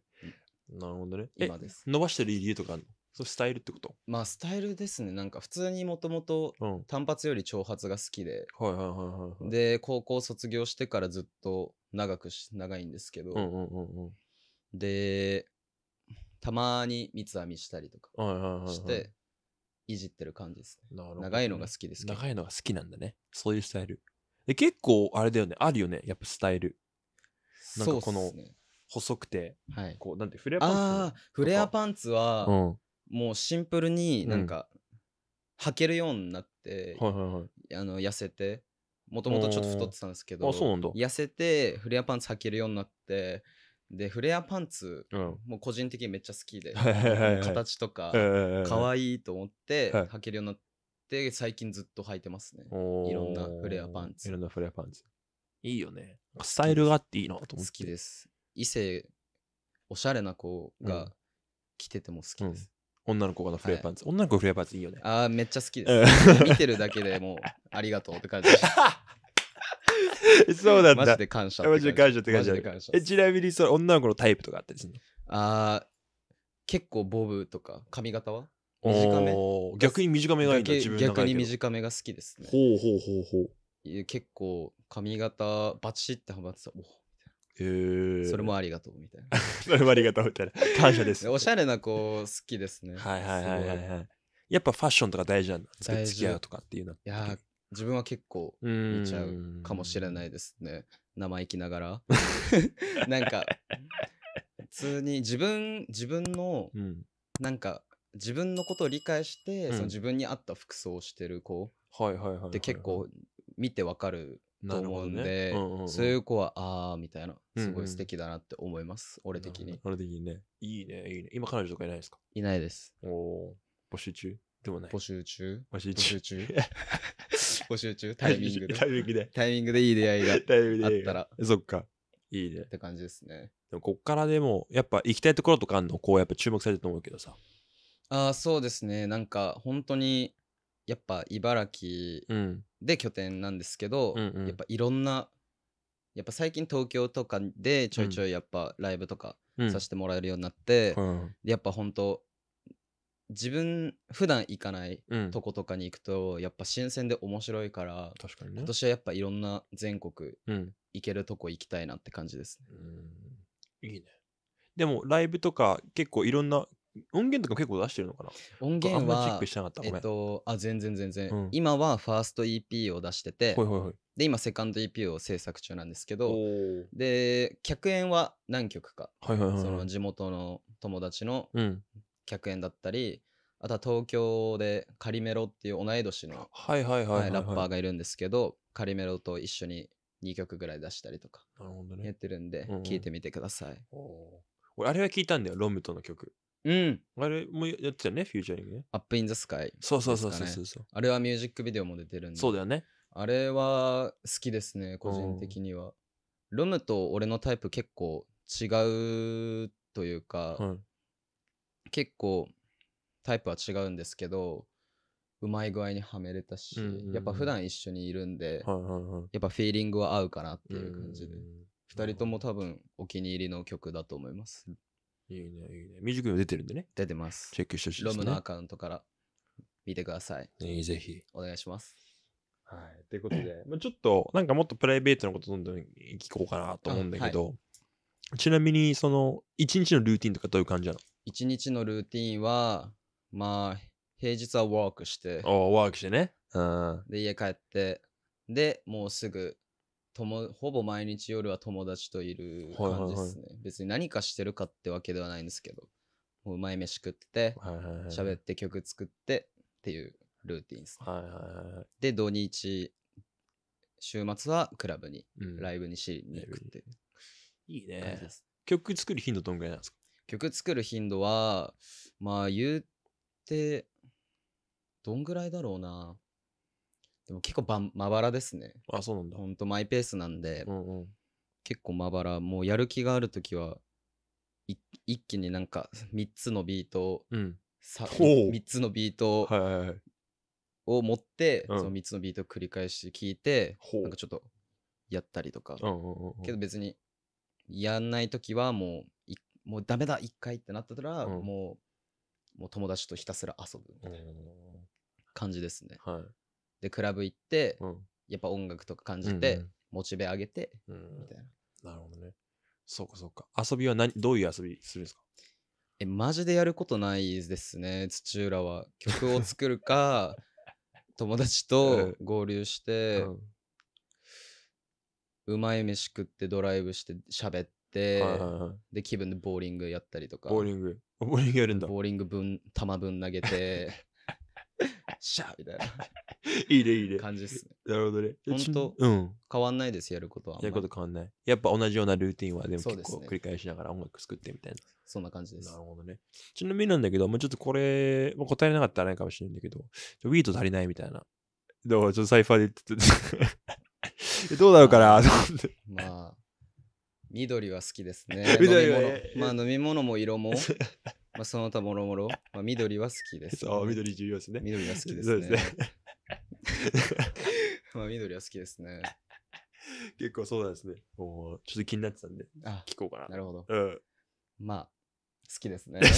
なるほどね今です伸ばしてる理由とかあるのそスタイルってことまあスタイルですねなんか普通にもともと単発より長髪が好きで、はいはいはいはい、で高校卒業してからずっと長くし長いんですけど、でたまに三つ編みしたりとかして、はいはいはいいじってる感じですね。ね長いのが好きです長いのが好きなんだね。そういうスタイル。で結構、あれだよね。あるよね。やっぱスタイル。なんかこの、細くて、はい、こう、なんて、フレアパンツああ、フレアパンツは、うん、もうシンプルになんか、履けるようになって、はいはいはい、あの痩せてもともとちょっと太ってたんですけど痩せてフレアパンツ履けるようになってでフレアパンツ、うん、もう個人的にめっちゃ好きで、形とか可愛いと思って履けるようになって、はい、最近ずっと履いてますねいろんなフレアパンツいろんなフレアパンツいいよねスタイルがあっていいなと思って好きです異性おしゃれな子が着てても好きです、うん女の子のフレアパンツ、はい、女の子フレアパンツいいよねああめっちゃ好きです、う見てるだけでもうありがとうって感じ そうなんだマジで感謝マジで感謝って感じえちなみにそれ女の子のタイプとかあったりするのああ結構ボブとか髪型は短め逆に短めがいいんだ自分逆に短めが好きですねほうほうほうほう結構髪型バチってはまってたそれもありがとうみたいな。それもありがとうみたいな。感謝です。おしゃれな子好きですね。はいはいはいはい、やっぱファッションとか大事なんです付き合うとかっていうのは。いや、自分は結構見ちゃうかもしれないですね。生意気ながら。なんか、普通に自分、自分の、なんか、自分のことを理解して、その自分に合った服装をしてる子って結構見てわかると思うんで、ねうんうん、そういう子はああみたいなすごい素敵だなって思います、うんうん、俺的に俺的にねいいねいいね今彼女とかいないですかいないですおお募集中でもない募集中募集中募集中 募集中 タイミングでタイミングでタイミングでいい出会いが あったらそっかいいねって感じですねでもこっからでもやっぱ行きたいところとかあるのこうやっぱ注目されてると思うけどさああそうですねなんか本当にやっぱ茨城で拠点なんですけど、うんやっぱいろんなやっぱ最近東京とかでちょいちょいやっぱライブとかさせてもらえるようになって、うん、やっぱ本当自分普段行かないとことかに行くと、やっぱ新鮮で面白いから確かに、ね、今年はやっぱいろんな全国行けるとこ行きたいなって感じですね。うん、いいねでもライブとか結構いろんな音源とか結構出してるのかな音源は、あんまチェックしなかったえっと、あ、全然全然、うん、今はファースト EP を出してて、ほいほいほいで、今セカンド EP を制作中なんですけど、で、客演は何曲か、はいはいはい、その地元の友達の客演だったり、うんあとは東京でカリメロっていう同い年のラッパーがいるんですけどカリメロと一緒に2曲ぐらい出したりとかやってるんで聴いてみてください、俺あれは聞いたんだよロムとの曲うん。あれもやってたよね、フューチャリングね。アップインザスカイ、うそうそうそうそうそう。あれはミュージックビデオも出てるんで。そうだよね。あれは好きですね、個人的には。ロムと俺のタイプ結構違うというか、うん、結構タイプは違うんですけど、うまい具合にはめれたし、うんうん、やっぱ普段一緒にいるんで、はいはいはい、やっぱフィーリングは合うかなっていう感じで、2人とも多分お気に入りの曲だと思いますいいね、いいね。ミュージックビデオ出てるんでね。出てます。チェックしてほしいでロムのアカウントから見てください。ねぜひ。お願いします。はい。ということで、まあちょっと、なんかもっとプライベートのことどんどん聞こうかなと思うんだけど、ちなみに、その、一日のルーティンとかどういう感じなの一日のルーティンは、まあ、平日はワークして、おあ、ワークしてね。うん。で、家帰って、で、もうすぐともほぼ毎日夜は友達といる感じですね、はいはいはい、別に何かしてるかってわけではないんですけどもううまい飯食って喋、はいはいって曲作ってっていうルーティンですね、はいはいはい、で土日週末はクラブに、うん、ライブにしに行くっていいね曲作る頻度どんぐらいなんですか曲作る頻度はまあ言うてどんぐらいだろうなでも結構ばまばらですね。あ、そうなんだ。ほんとマイペースなんで、うんうん、結構まばら。もうやる気があるときは、一気になんか3つのビートを、うん、3つのビートを、はいはいはいを持って、うん、その3つのビートを繰り返し聞いて、なんかちょっとやったりとか、うんうんうんけど別にやんない時はもうもうダメだ一回ってなったら、うん、もうもう友達とひたすら遊ぶみたいな感じですね、はい、でクラブ行って、うん、やっぱ音楽とか感じて、うんうん、モチベ上げて、うん、みたいななるほどねそうかそうか遊びは何どういう遊びするんですかえマジでやることないですね土浦は曲を作るか 友達と合流して、うん、うまい飯食ってドライブして喋って、はいはいはい、で気分でボーリングやったりとかボーリングボーリングやるんだボーリング分球分投げて シャーみたいな。いいね、いいね。感じですね。なるほどね。本当、うん、変わんないです、やることは。やること変わんない。やっぱ同じようなルーティンは、でも結構繰り返しながら音楽作ってみたいな。そんな感じです。なるほどね。ちなみになんだけど、もうちょっとこれ、もう答えなかったらないかもしれないんだけど、ウィート足りないみたいな。どうちょっとサイファーで言ってて。どうなのかなと思って。まあ、緑は好きですね。緑は、ね、まあ飲み物も色も。まあ、その他もろもろ、まあ、緑は好きです、ね、そう、緑重要ですね。緑は好きですね。すね まあ、緑は好きですね。結構そうなんですね。ちょっと気になってたんで、あ聞こうかな。なるほど。うん。まあ、好きですね。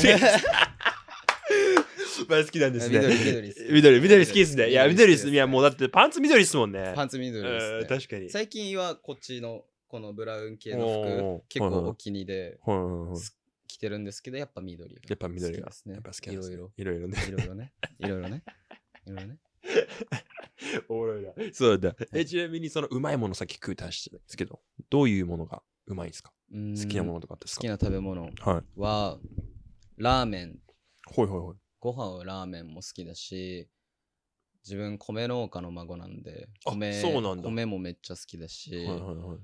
まあ好きなんですね。緑、緑好き。緑、緑好きですね。いや、緑です。いや、もうだってパンツ緑ですもんね。パンツ緑です、ね。確かに。最近はこっちの、このブラウン系の服、結構お気に入りで、好てるんですけど、やっぱ緑が、やっぱ緑がやっぱ好きなんですねいろいろいろいろね。いろいろね。いろいろね。いろいろね。おもろいな。そうだ。え、ちなみにそのうまいものさっき食うたしてですけど、どういうものがうまいですか好きなものとかです好きな食べ物はラーメン。ほいほいほい。ご飯はラーメンも好きだし、自分米農家の孫なんで、米そうなんだ米もめっちゃ好きだし、はいはいはい。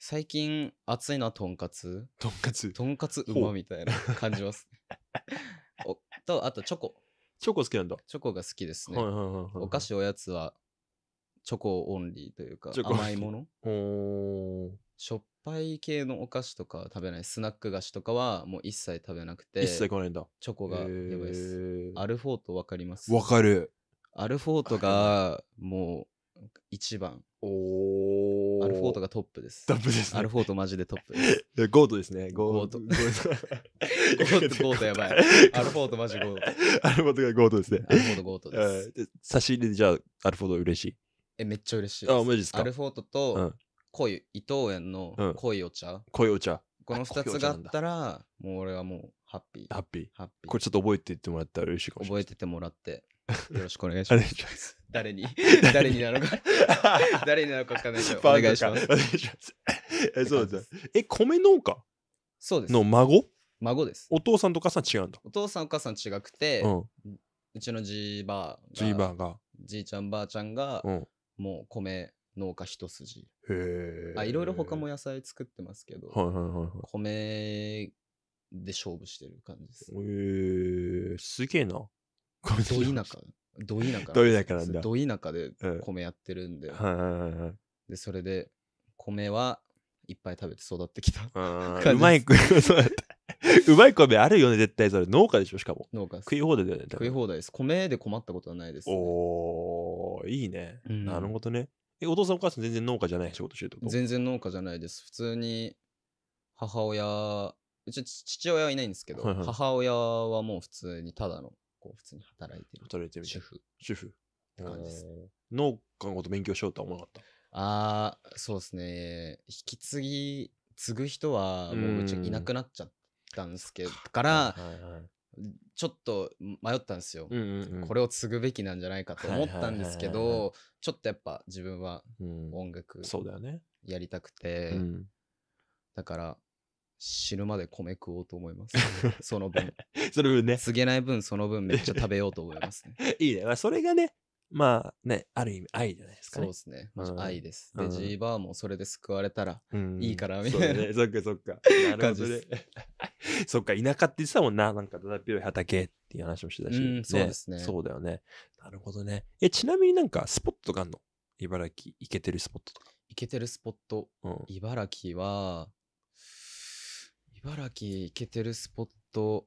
最近熱いのはとんかつとんかつとんかつうまみたいな感じます おとあとチョコチョコ好きなんだチョコが好きですね、お菓子おやつはチョコオンリーというか甘いもの しょっぱい系のお菓子とか食べないスナック菓子とかはもう一切食べなくて一切食わないんだチョコがやばいですアルフォートわかりますわかるアルフォートがもう1番。おアルフォートがトップです。トップですねアルフォートマジでトップです。ゴートですね。ゴート。ゴゴート、ゴート やばい。アルフォートマジゴート。アルフォートがゴートですね。アルフォート、ゴートです。で差し入れでじゃあ、アルフォート嬉しい。え、めっちゃ嬉しいです。あ、マジですアル。フォートうとん濃い、伊藤園の濃いお茶、濃いお茶。この2つがあったらもう俺はもうハッピーハッピー。ハッピーこれちょっと覚えていってもらったら嬉しいかもしれ覚ない。えててもらって よろしくお願いします。誰に誰になのか 誰になのかわかんないけど、お願いします。え、そうです。え、米農家そうです。の孫孫です。お父さんとお母さん違うんだ。お父さんお母さん違くて、うん、うちのじいばあじいばあが。じいちゃんばあちゃんが、うん、もう米農家一筋。へえ。あ、いろいろ他も野菜作ってますけど、はいはいはいはい、米で勝負してる感じです。へえ、すげえな。ど田舎ど田舎ど田舎なんだど田舎で米やってるんで、はいはいはいでそれで米はいっぱい食べて育ってきたうまいうまい米あるよね絶対それ農家でしょしかも農家食い放題だよね食い放題です米で困ったことはないです、ね、おーいいね、うん、なるほどねえお父さんお母さん全然農家じゃない仕事してると全然農家じゃないです普通に母親うち父親はいないんですけど、はいはい、母親はもう普通にただのこう普通に働いてる働いてる主婦主婦って感じです農家のこと勉強しようとは思わなかったああそうですね引き継ぎ継ぐ人はもううちいなくなっちゃったんですけどから、はいはい、ちょっと迷ったんですよ、うんうんうん、これを継ぐべきなんじゃないかと思ったんですけど、ちょっとやっぱ自分は音楽やりたくて、だから死ぬまで米食おうと思います。その分。その分ね。すげない分、その分めっちゃ 食べようと思いますね。いいね。まあ、それがね、まあね、ある意味愛じゃないですか、ね。そうですね。まあ、愛です。うん、で、ジーバーもそれで救われたらいいからみたいな、うん。そ、ね、っかそっか。なるほどね。そっか、田舎って言ってたもんな。なんか、だだっ広い畑っていう話もしてたし、そうですね。そうだよね。なるほどね。え、ちなみになんかスポットがあるの茨城、行けてるスポットとか。行けてるスポット、うん、茨城は、城行けてるスポット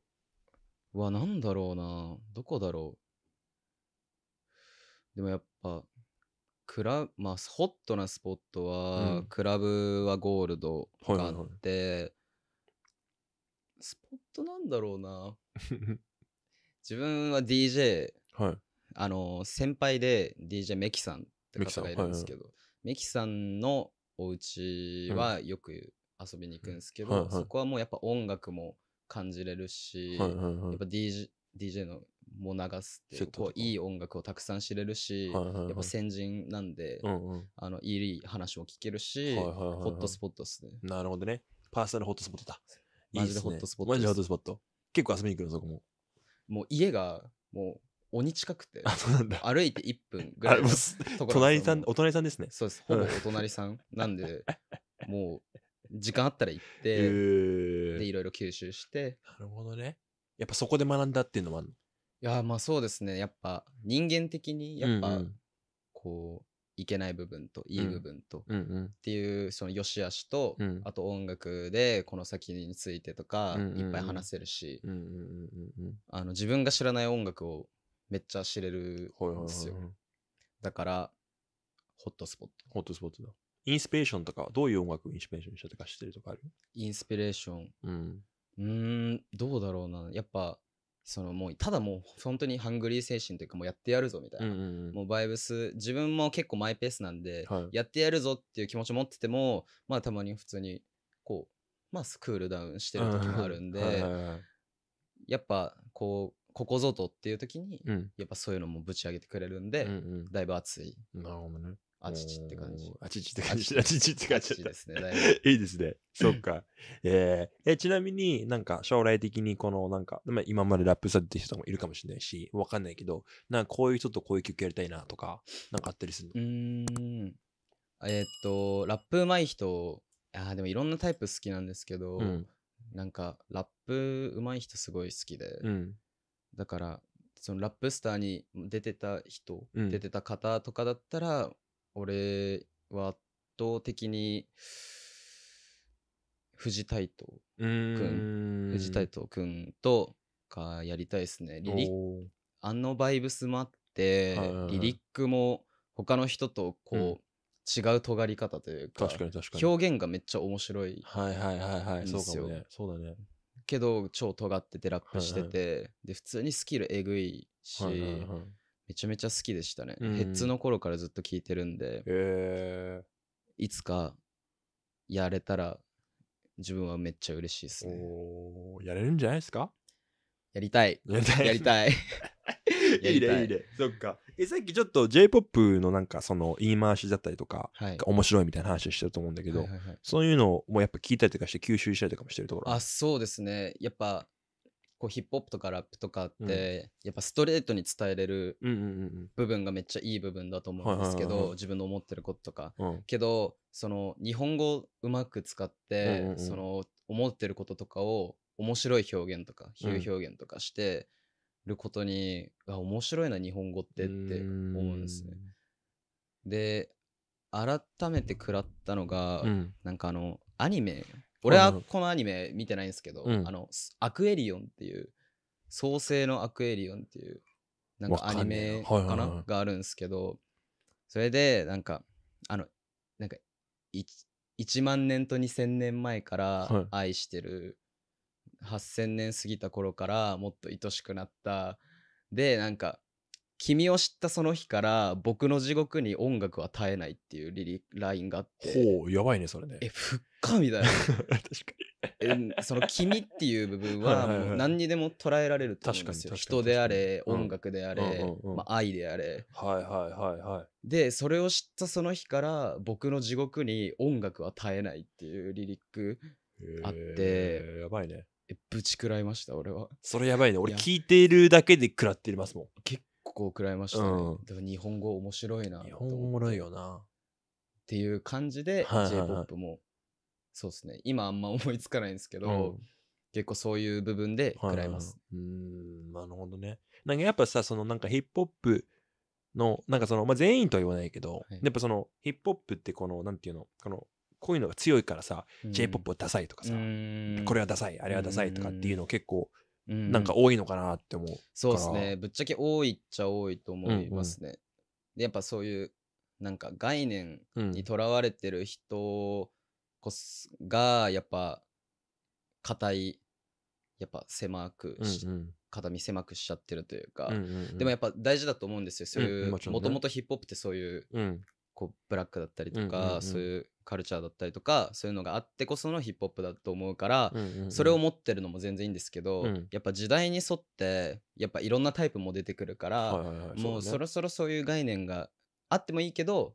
は何だろうな。どこだろう。でもやっぱ、クラまあ、ホットなスポットは、うんクラブはゴールドがあって、スポットなんだろうな。自分は DJ、はい。あの、先輩で DJ メキさんってメキさ方んがいるんですけど、メキさんのお家はよく遊びに行くんですけど、はいはい、そこはもうやっぱ音楽も感じれるし、はいはいはい、やっぱ DJ, DJ のも流すっていうこういい音楽をたくさん知れるし、はいはいはい、やっぱ先人なんで、うんうん、あのいい話も聞けるし、はいはいはいはい、ホットスポットですねなるほどねパーソナルホットスポットだマジでホットスポット、ね、マジでホットスポット結構遊びに行くのそこももう家がもう鬼近くて歩いて1分ぐらいのところ隣さんお隣さんですねそうですほぼお隣さんなんで もう時間あったら行って、で、いろいろ吸収して。なるほどね。やっぱそこで学んだっていうのもあるのいや、まあそうですね。やっぱ人間的に、やっぱ、うんうん、こう、いけない部分といい部分と、うん、っていうその良し悪しと、うん、あと音楽でこの先についてとかいっぱい話せるし自分が知らない音楽をめっちゃ知れるんですよだからホットスポットホットスポットだインスピレーションとかどういう音楽をインスピレーションにしたとかしてるとかあるインスピレーション。うん。うん、どうだろうな。やっぱ、そのもうただもう本当にハングリー精神というかもうやってやるぞみたいな、うんうんうん、もうバイブス自分も結構マイペースなんで、はい、やってやるぞっていう気持ち持っててもまあたまに普通にこうまあスクールダウンしてる時もあるんで、やっぱこうここぞとっていう時に、やっぱそういうのもぶち上げてくれるんで、うんうん、だいぶ熱い。なるほどね。あちちって感じ。あちちって感じ。あちちって感じ。ですね。いいですね。そっか。えー、え、ちなみになんか将来的にこのなんか、今までラップされてる人もいるかもしれないし、わかんないけど、なんかこういう人とこういう曲やりたいなとか、なんかあったりするのうん。えー、っと、ラップうまい人、あでもいろんなタイプ好きなんですけど、うん、なんかラップうまい人すごい好きで、うん、だからそのラップスターに出てた人、うん、出てた方とかだったら俺は圧倒的に藤太斗くん藤太斗くんとかやりたいですねリリあのバイブスもあってリリックも他の人とこう、うん違う尖り方というか表現がめっちゃ面白いはいはいはいはいそうかもねそうだねけど超尖っててラップしてて、はいはい、で普通にスキルえぐいし、はいはいはい、めちゃめちゃ好きでしたね、うん、ヘッズの頃からずっと聴いてるんで、いつかやれたら自分はめっちゃ嬉しいですねやれるんじゃないですかやりたいやりたいやりたい いいねいいねそっかえさっきちょっと j p o p のなんかその言い回しだったりとか、はい、面白いみたいな話してると思うんだけど、はいはいはい、そういうのもやっぱ聞いたりとかして吸収したりとかもしてるところあそうですねやっぱこうヒップホップとかラップとかって、やっぱストレートに伝えれる部分がめっちゃいい部分だと思うんですけど、自分の思ってることとか、けどその日本語をうまく使って、その思ってることとかを面白い表現とか比喩表現とかしてることに、あ面白いな日本語ってって思うんですね。で改めて食らったのが、なんかあのアニメ俺はこのアニメ見てないんですけど、うん、あのアクエリオンっていう創世のアクエリオンっていうなんかアニメかな、はいはい、があるんですけどそれでなんかあのなんか 1, 万年と2,000年前から愛してる、はい、8,000年過ぎた頃からもっと愛しくなったでなんか君を知ったその日から僕の地獄に音楽は絶えないっていうリリラインがあってほうやばいねそれねえかみたいな 確かにえその「君」っていう部分はもう何にでも捉えられると思うんですよ、人であれ音楽であれ、うんまあ、愛であれはいはいはいはいでそれを知ったその日から僕の地獄に音楽は絶えないっていうリリックあってやばいねぶち食らいました俺はそれやばいね俺聞いているだけで食らってますもん結構食らいましたね、うん、日本語面白いな日本語おもろいよなっていう感じで J−POP も、はいはいはいそうですね今あんま思いつかないんですけど、結構そういう部分で食らいます。はいはいうんなるほどね。なんかやっぱさそのなんかヒップホップのなんかその、まあ、全員とは言わないけど、はい、やっぱそのヒップホップってこのなんていうのこのこういうのが強いからさ、うん、J-POP はダサいとかさ、これはダサい、あれはダサいとかっていうの結構、うん、なんか多いのかなって思う。そうですね。ぶっちゃけ多いっちゃ多いと思いますね。うんうん、で、やっぱそういう、なんか概念にとらわれてる人がやっぱ硬いやっぱ狭く、うんうん、肩身狭くしちゃってるというか、うんうんうん、でもやっぱ大事だと思うんですよそういうもともとヒップホップってそういううん、こうブラックだったりとか、うんうんうん、そういうカルチャーだったりとかそういうのがあってこそのヒップホップだと思うから、うんうんうん、それを持ってるのも全然いいんですけど、うん、やっぱ時代に沿ってやっぱいろんなタイプも出てくるから、はいはいはい、もうそろそろそういう概念があってもいいけど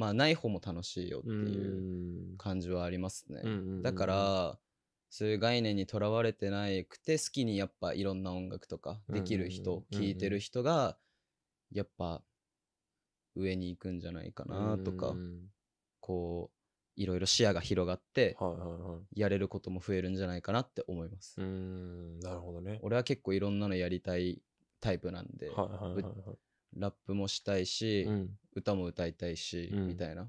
まあない方も楽しいよっていう感じはありますね。だからそういう概念にとらわれてなくて好きにやっぱいろんな音楽とかできる人聴いてる人がやっぱ上に行くんじゃないかなとかこういろいろ視野が広がって、やれることも増えるんじゃないかなって思います。なるほどね。俺は結構いろんなのやりたいタイプなんで、ラップもしたいし、うん歌も歌いたいし、うんみたいな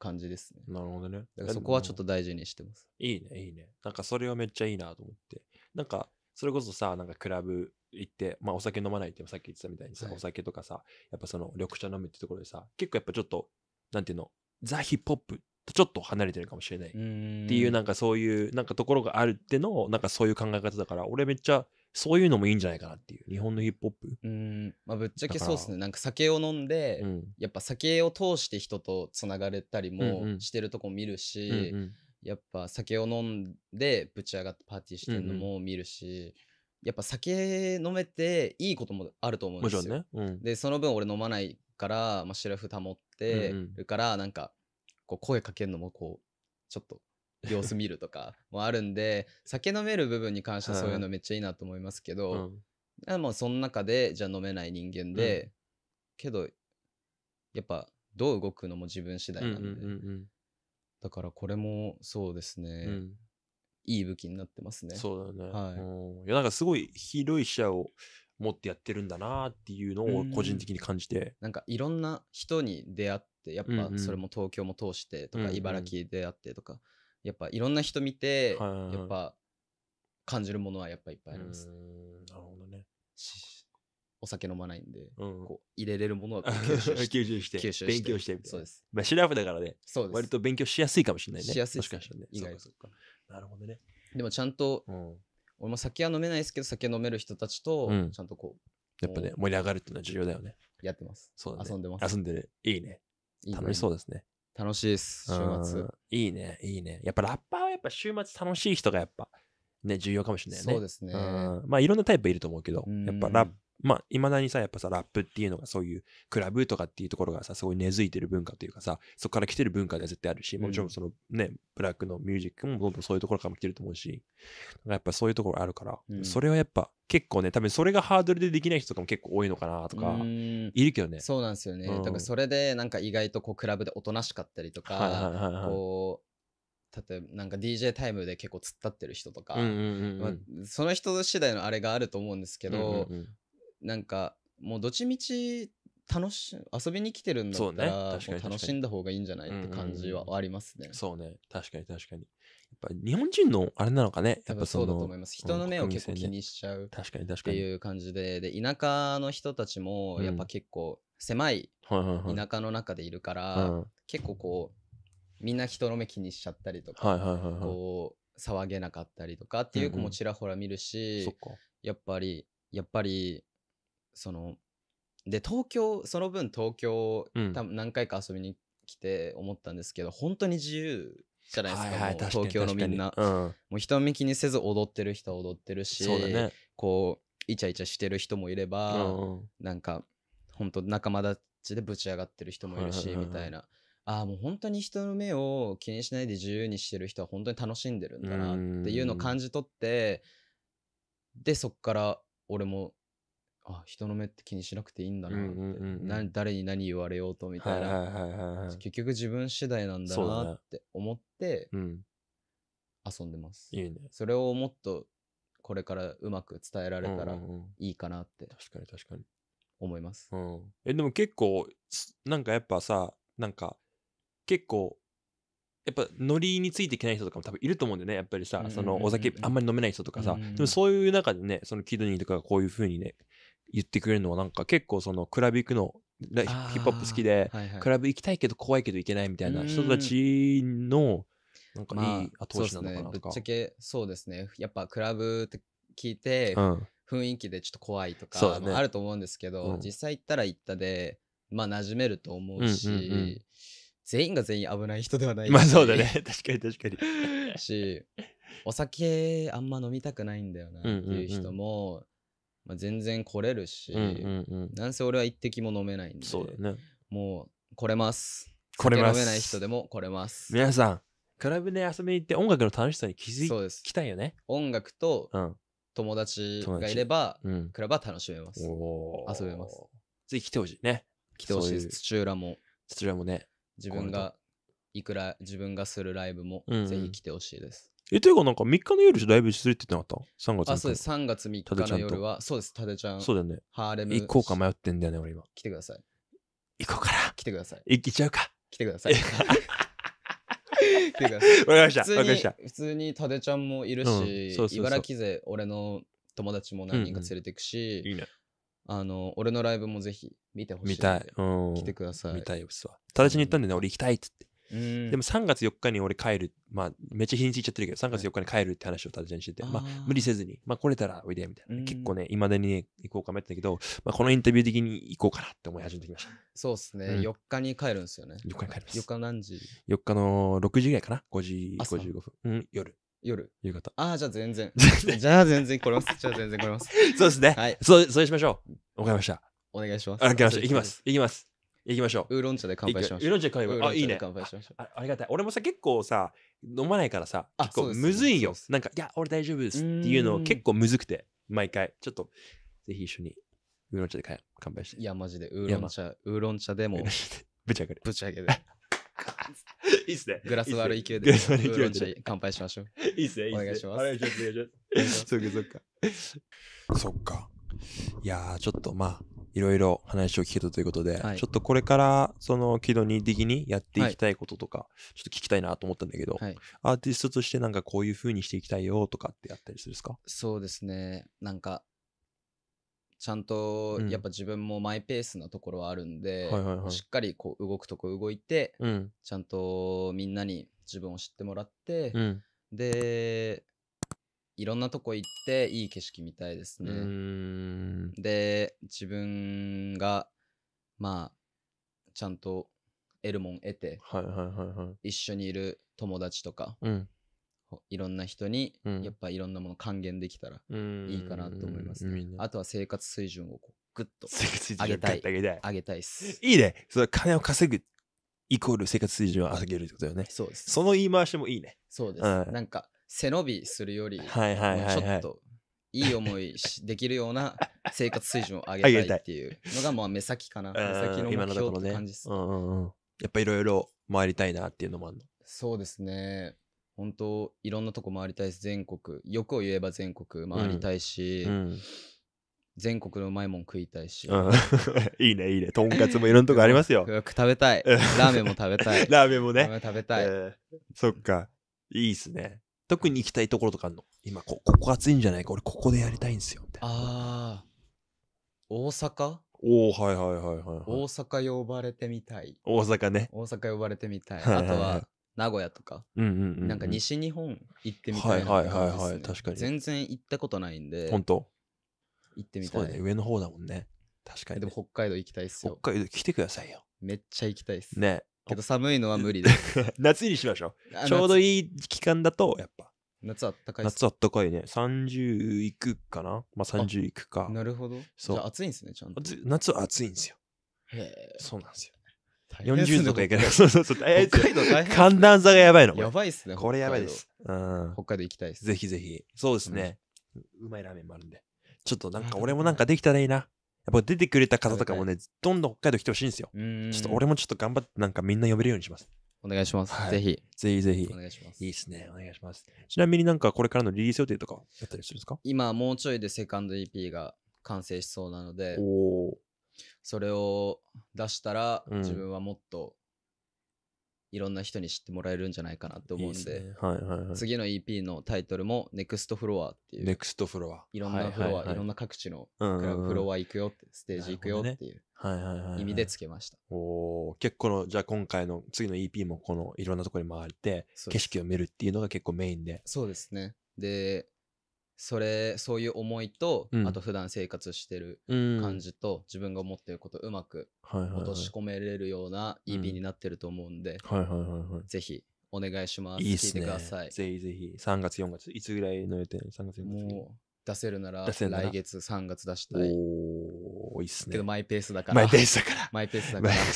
感じですねなるほどねだからそこはちょっと大事にしてますいいねいいねなんかそれはめっちゃいいなと思ってなんかそれこそさなんかクラブ行ってまあお酒飲まないってさっき言ってたみたいにさ、はいお酒とかさやっぱその緑茶飲むってところでさ結構やっぱちょっとなんていうのザ・ヒップホップとちょっと離れてるかもしれないっていうなんかそういうなんかところがあるってのをなんかそういう考え方だから俺めっちゃそういうのもいいんじゃないかなっていう日本のヒップホップうん、まあ、ぶっちゃけそうっすねなんか酒を飲んで、うんやっぱ酒を通して人とつながれたりもしてるとこ見るし、うんうんやっぱ酒を飲んでぶち上がってパーティーしてるのも見るし、やっぱ酒飲めていいこともあると思うんですよね、うん、でその分俺飲まないから、まあ、シラフ保ってうんうんからなんかこう声かけるのもこうちょっと様子見るとかもあるんで酒飲める部分に関してはそういうのめっちゃいいなと思いますけど、うん、もうその中でじゃあ飲めない人間で、うん、けどやっぱどう動くのも自分次第なんで、うんうんうんうん、だからこれもそうですね、うん、いい武器になってますねそうだね、はい、いやなんかすごい広い視野を持ってやってるんだなっていうのを個人的に感じて、うん、なんかいろんな人に出会ってやっぱそれも東京も通してとか、茨城であってとか、やっぱいろんな人見て、はいはいはいやっぱ感じるものはやっぱいっぱいありますなるほどね。お酒飲まないんで、うん。こう入れれるものは 吸収してして収して勉強してみたいそうです。まあ、シラフだからね、そうです割。と勉強しやすいかもしれないね。しやすいでもしかしたらね。そうかなるほどね。でもちゃんとうん。俺も酒は飲めないですけど酒飲める人たちとちゃんとこう、やっぱね、盛り上がるっていうのは重要だよね。やってます、そうだね。遊んでます遊んでる。いいね。楽しそうですね。楽しいです、週末。いいね、いいね。やっぱラッパーはやっぱ週末楽しい人がやっぱ、ね、重要かもしれないね。そうですね。まあいろんなタイプいると思うけど、やっぱラッまあ、未だにさ、やっぱさ、ラップっていうのがそういうクラブとかっていうところがさ、すごい根付いてる文化というかさ、そこから来てる文化では絶対あるし、もちろんそのね、ブラックのミュージックもどんどんそういうところからも来てると思うし、やっぱそういうところあるから、うん、それはやっぱ結構ね、多分それがハードルでできない人とかも結構多いのかなとか、いるけどね。そうなんですよね。うん、だからそれでなんか意外とこうクラブでおとなしかったりとか、こう、例えばなんか DJ タイムで結構突っ立ってる人とか、その人次第のあれがあると思うんですけど、うんうんうん、なんかもうどっちみち楽し遊びに来てるんだったら、ね、楽しんだ方がいいんじゃないって感じはありますね、うんうん、そうね確かに確かにやっぱ日本人のあれなのかねやっぱそうだと思います人の目を結構気にしちゃうっていう感じでで田舎の人たちもやっぱ結構狭い田舎の中でいるから、結構こうみんな人の目気にしちゃったりとか、こう騒げなかったりとかっていう子もちらほら見るし、やっぱりやっぱりそので東京その分東京、多分何回か遊びに来て思ったんですけど本当に自由じゃないですかはいはい、東京のみんな、うん、もう人見気にせず踊ってる人は踊ってるし、ね、こうイチャイチャしてる人もいれば、うん、なんか本当仲間たちでぶち上がってる人もいるし、みたいな。ああもう本当に人の目を気にしないで自由にしてる人は本当に楽しんでるんだなっていうのを感じ取ってでそっから俺もあ人の目って気にしなくていいんだなって、誰に何言われようとみたいな、結局自分次第なんだなって思って、遊んでます、いいね、それをもっとこれからうまく伝えられたらいいかなって、確かに確かに思います、えでも結構なんかやっぱさなんか結構やっぱノリについていけない人とかも多分いると思うんだよねやっぱりさ、そのお酒あんまり飲めない人とかさ、でもそういう中でねそのキドニーとかがこういう風にね言ってくれるのはなんか結構そのクラブ行くのヒップホップ好きで、はいはい、クラブ行きたいけど怖いけど行けないみたいな人たちのなんかいい後押しなのかなとか、まあね、ぶっちゃけそうですねやっぱクラブって聞いて、雰囲気でちょっと怖いとか、あると思うんですけど、うん、実際行ったら行ったでまあ馴染めると思うし、うんうんうん、全員が全員危ない人ではないまあそうだね 確かに確かにしお酒あんま飲みたくないんだよなっていう人も、うんうんうんまあ、全然来れるし、うんうんうん、なんせ俺は一滴も飲めないんでそうだねもう来れます来れます飲めない人でも来れます皆さんクラブで遊びに行って音楽の楽しさに気づい来たいよね音楽と友達がいれば、うん、クラブは楽しめます遊べますぜひ来てほしいね来てほしいです土浦も土浦もね自分がいくら自分がするライブもぜひ来てほしいです、え、というかなんか3日の夜ライブするって言ってなかった ?3 月あ、そうです。3月3日の夜は、そうです、たでちゃん。そうだよね。ハーレム。行こうか迷ってんだよね、俺今。来てください。行こうから。来てください。行っちゃうか。来てください。わかりました。わかりました。普通にタデちゃんもいるし、そうそうそう茨城勢、俺の友達も何人か連れてくし、うんうん、いいね。あの、俺のライブもぜひ見てほしい。見たい。うん。来てください。見たいよ、すわ。タデちに言ったんでね、俺行きたいっつって。でも3月4日に俺帰る、まあ、めっちゃ日にちいっちゃってるけど、3月4日に帰るって話をただちにしてて、はい、まあ、無理せずに、まあ、来れたらおいで、みたいな。結構ね、いまだに、ね、行こうか迷ったけど、まあ、このインタビュー的に行こうかなって思い始めてきました。そうですね、うん、4日に帰るんですよね。4日に帰ります。4日何時 ?4 日の6時ぐらいかな ?5 時55分。うん、夜。夜。夕方。ああ、じゃあ全然。じゃあ全然来れます。じゃあ全然来れます。そうですね。はい。そう、そうしましょう。わかりました。お願いします。わかりました。きます。いきます。行きましょう。ウーロン茶で乾杯しましょう。ウーロン茶で乾杯しましょう。あ、いいね。乾杯しましょうあ。りがたい。俺もさ、結構さ、飲まないからさ、結構むずいよ。なんか、いや、俺大丈夫ですっていうの結構むずくて、毎回。ちょっと、ぜひ一緒にウーロン茶で乾杯して。いや、マジで、ウーロン茶、ウーロン茶でも、ぶち上げる。ぶち上げる。いいっすね。グラス悪い系で。ウーロン茶で。乾杯しましょう。いいっすね。お願いします。お願いします。そっかそっか。そっか。いやー、ちょっとまあ、いろいろ話を聞けたということで、はいちょっとこれからその軌道に的にやっていきたいこととか、ちょっと聞きたいなと思ったんだけど、はい、アーティストとしてなんかこういうふうにしていきたいよとかってあったりするんですかそうですねなんかちゃんとやっぱ自分もマイペースなところはあるんで、はいはいはいしっかりこう動くとこ動いてうん。ちゃんとみんなに自分を知ってもらって、うん。でいろんなとこ行っていい景色見たいですね。で自分がまあちゃんと得るもん得て、はいはいはいはい、一緒にいる友達とか、うん、いろんな人に、うん、やっぱいろんなもの還元できたらいいかなと思います、ね、あとは生活水準をこうグッと上げたい。上げたいす。いいね。それ金を稼ぐイコール生活水準を上げるってことだよね。そうです。その言い回しもいいね。そうです。うん、なんか背伸びするより、はいはいはいはい、ちょっといい思いしできるような 生活水準を上げたいっていうのがまあ目先かな目先の目標って感じです、ねうんうん、やっぱいろいろ回りたいなっていうのもあるのそうですね本当いろんなとこ回りたいです全国欲を言えば全国回りたいし、うんうん、全国のうまいもん食いたいし、うん、いいねいいねとんかつもいろんなとこありますよよく 食べたいラーメンも食べたいラーメンもね食べたい、えー、そっかいいっすね特に行きたいところとかあるの今こここ暑いんじゃないか俺ここでやりたいんですよみたいなあ大阪おおはいはいはいはいはい大阪呼ばれてみたい大阪ね大阪呼ばれてみたい、はいはいはいあとは名古屋とか、うんうんうん、うなんか西日本行ってみたいなね、はいはいはいはい確かに全然行ったことないんで本当行ってみたそいうね上の方だもんね確かにでも北海道行きたいっすよ北海道来てくださいよめっちゃ行きたいっす、ねけど寒いのは無理です 夏にしましょう。ちょうどいい期間だと、やっぱ。夏あったかい夏あったかいね。30いくかなまあ30いくか。なるほど。そじうゃあ暑いんですね、ちゃんと。夏は暑いんですよ。へえ。そうなんですよ。40度とかいけない。そうそうそう。え北海道大変っね寒暖差がやばいの。やばいっすね。これやばいです。うん北海道。。行きたいっす。ぜひぜひ。そうですね。うまいラーメンもあるんで。ちょっとなんか俺もなんかできたらいいな。っぱ出てくれた方とかもね、どんどん北海道来てほしいんですよ。ちょっと俺もちょっと頑張って、なんかみんな呼べるようにします。お願いします。はい、ぜひ。ぜひぜひ。お願いします。いいですね。お願いします。ちなみになんかこれからのリリース予定とかやったりするんですか今もうちょいでセカンド EP が完成しそうなので、それを出したら、自分はもっといろんな人に知ってもらえるんじゃないかなと思うんで、はいはい次の EP のタイトルも NEXT フロアっていう。NEXT フロア。いろんなフロア、はいはいはい、いろんな各地のクラブフロア行くよって、うんうん、ステージ行くよっていう意味でつけました。お結構の、じゃあ今回の次の EP もこのいろんなところに回って景色を見るっていうのが結構メインで。そうですね。で、それそういう思いと、うんあと普段生活してる感じと、自分が思ってることうまく落とし込めれるような EP になってると思うんで、ぜひお願いしますいいっす聞いね。てくださいぜひぜひ。3月、4月、いつぐらいの予定 ?3 月、4月。もう出せるならるなら来月3月出したいおいいっすけど。マイペースだからマイペースだから。マイペースだからだか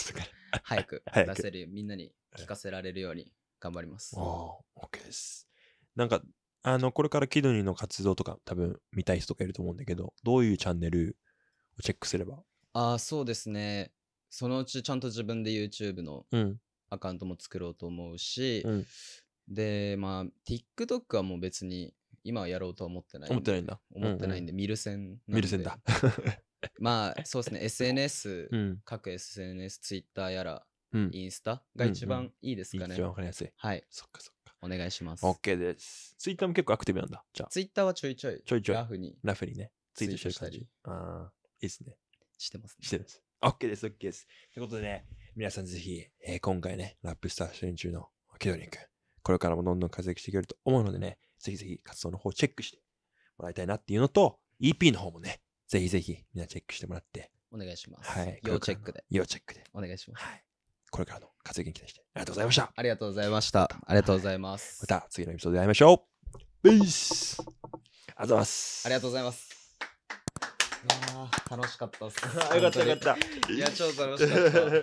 ら。早く 早く出せるみんなに聞かせられるように頑張りますああ、OK です。なんか、あの、これからキドニーの活動とか多分見たい人とかいると思うんだけど、どういうチャンネルをチェックすればああ、そうですね。そのうちちゃんと自分で YouTube のアカウントも作ろうと思うし、うん、で、まあ、TikTok はもう別に今はやろうとは思ってない。思ってないんだ。思ってないんで、うんうん、見る線見る線だ。まあ、そうですね。SNS、うん、各 SNS、Twitter やら、うん、インスタが一番いいですかね。うんうん、一番わかりやすい。はい。そっかそっか。お願いします。OK です。ツイッターも結構アクティブなんだ。じゃあ、ツイッターはちょいちょい、ちょいちょいラフにラフにね、ツイートしてる感ーじ。ああ、いいですね。してますね。してます。OK です、OK です。ということでね、皆さんぜひ、えー今回ね、ラップスター主演中のケドリン君、これからもどんどん活躍していけると思うのでね、ぜひぜひ活動の方チェックしてもらいたいなっていうのと、EP の方もね、ぜひぜひみんなチェックしてもらって、お願いします。はい要チェックで。要チェックで、お願いします。はい。これからの活躍に期待してありがとうございましたありがとうございましたありがとうございます、また次のエピソードで会いましょうベースありがとうございますありがとうございます楽しかったっす よかったよかったいや超楽しかった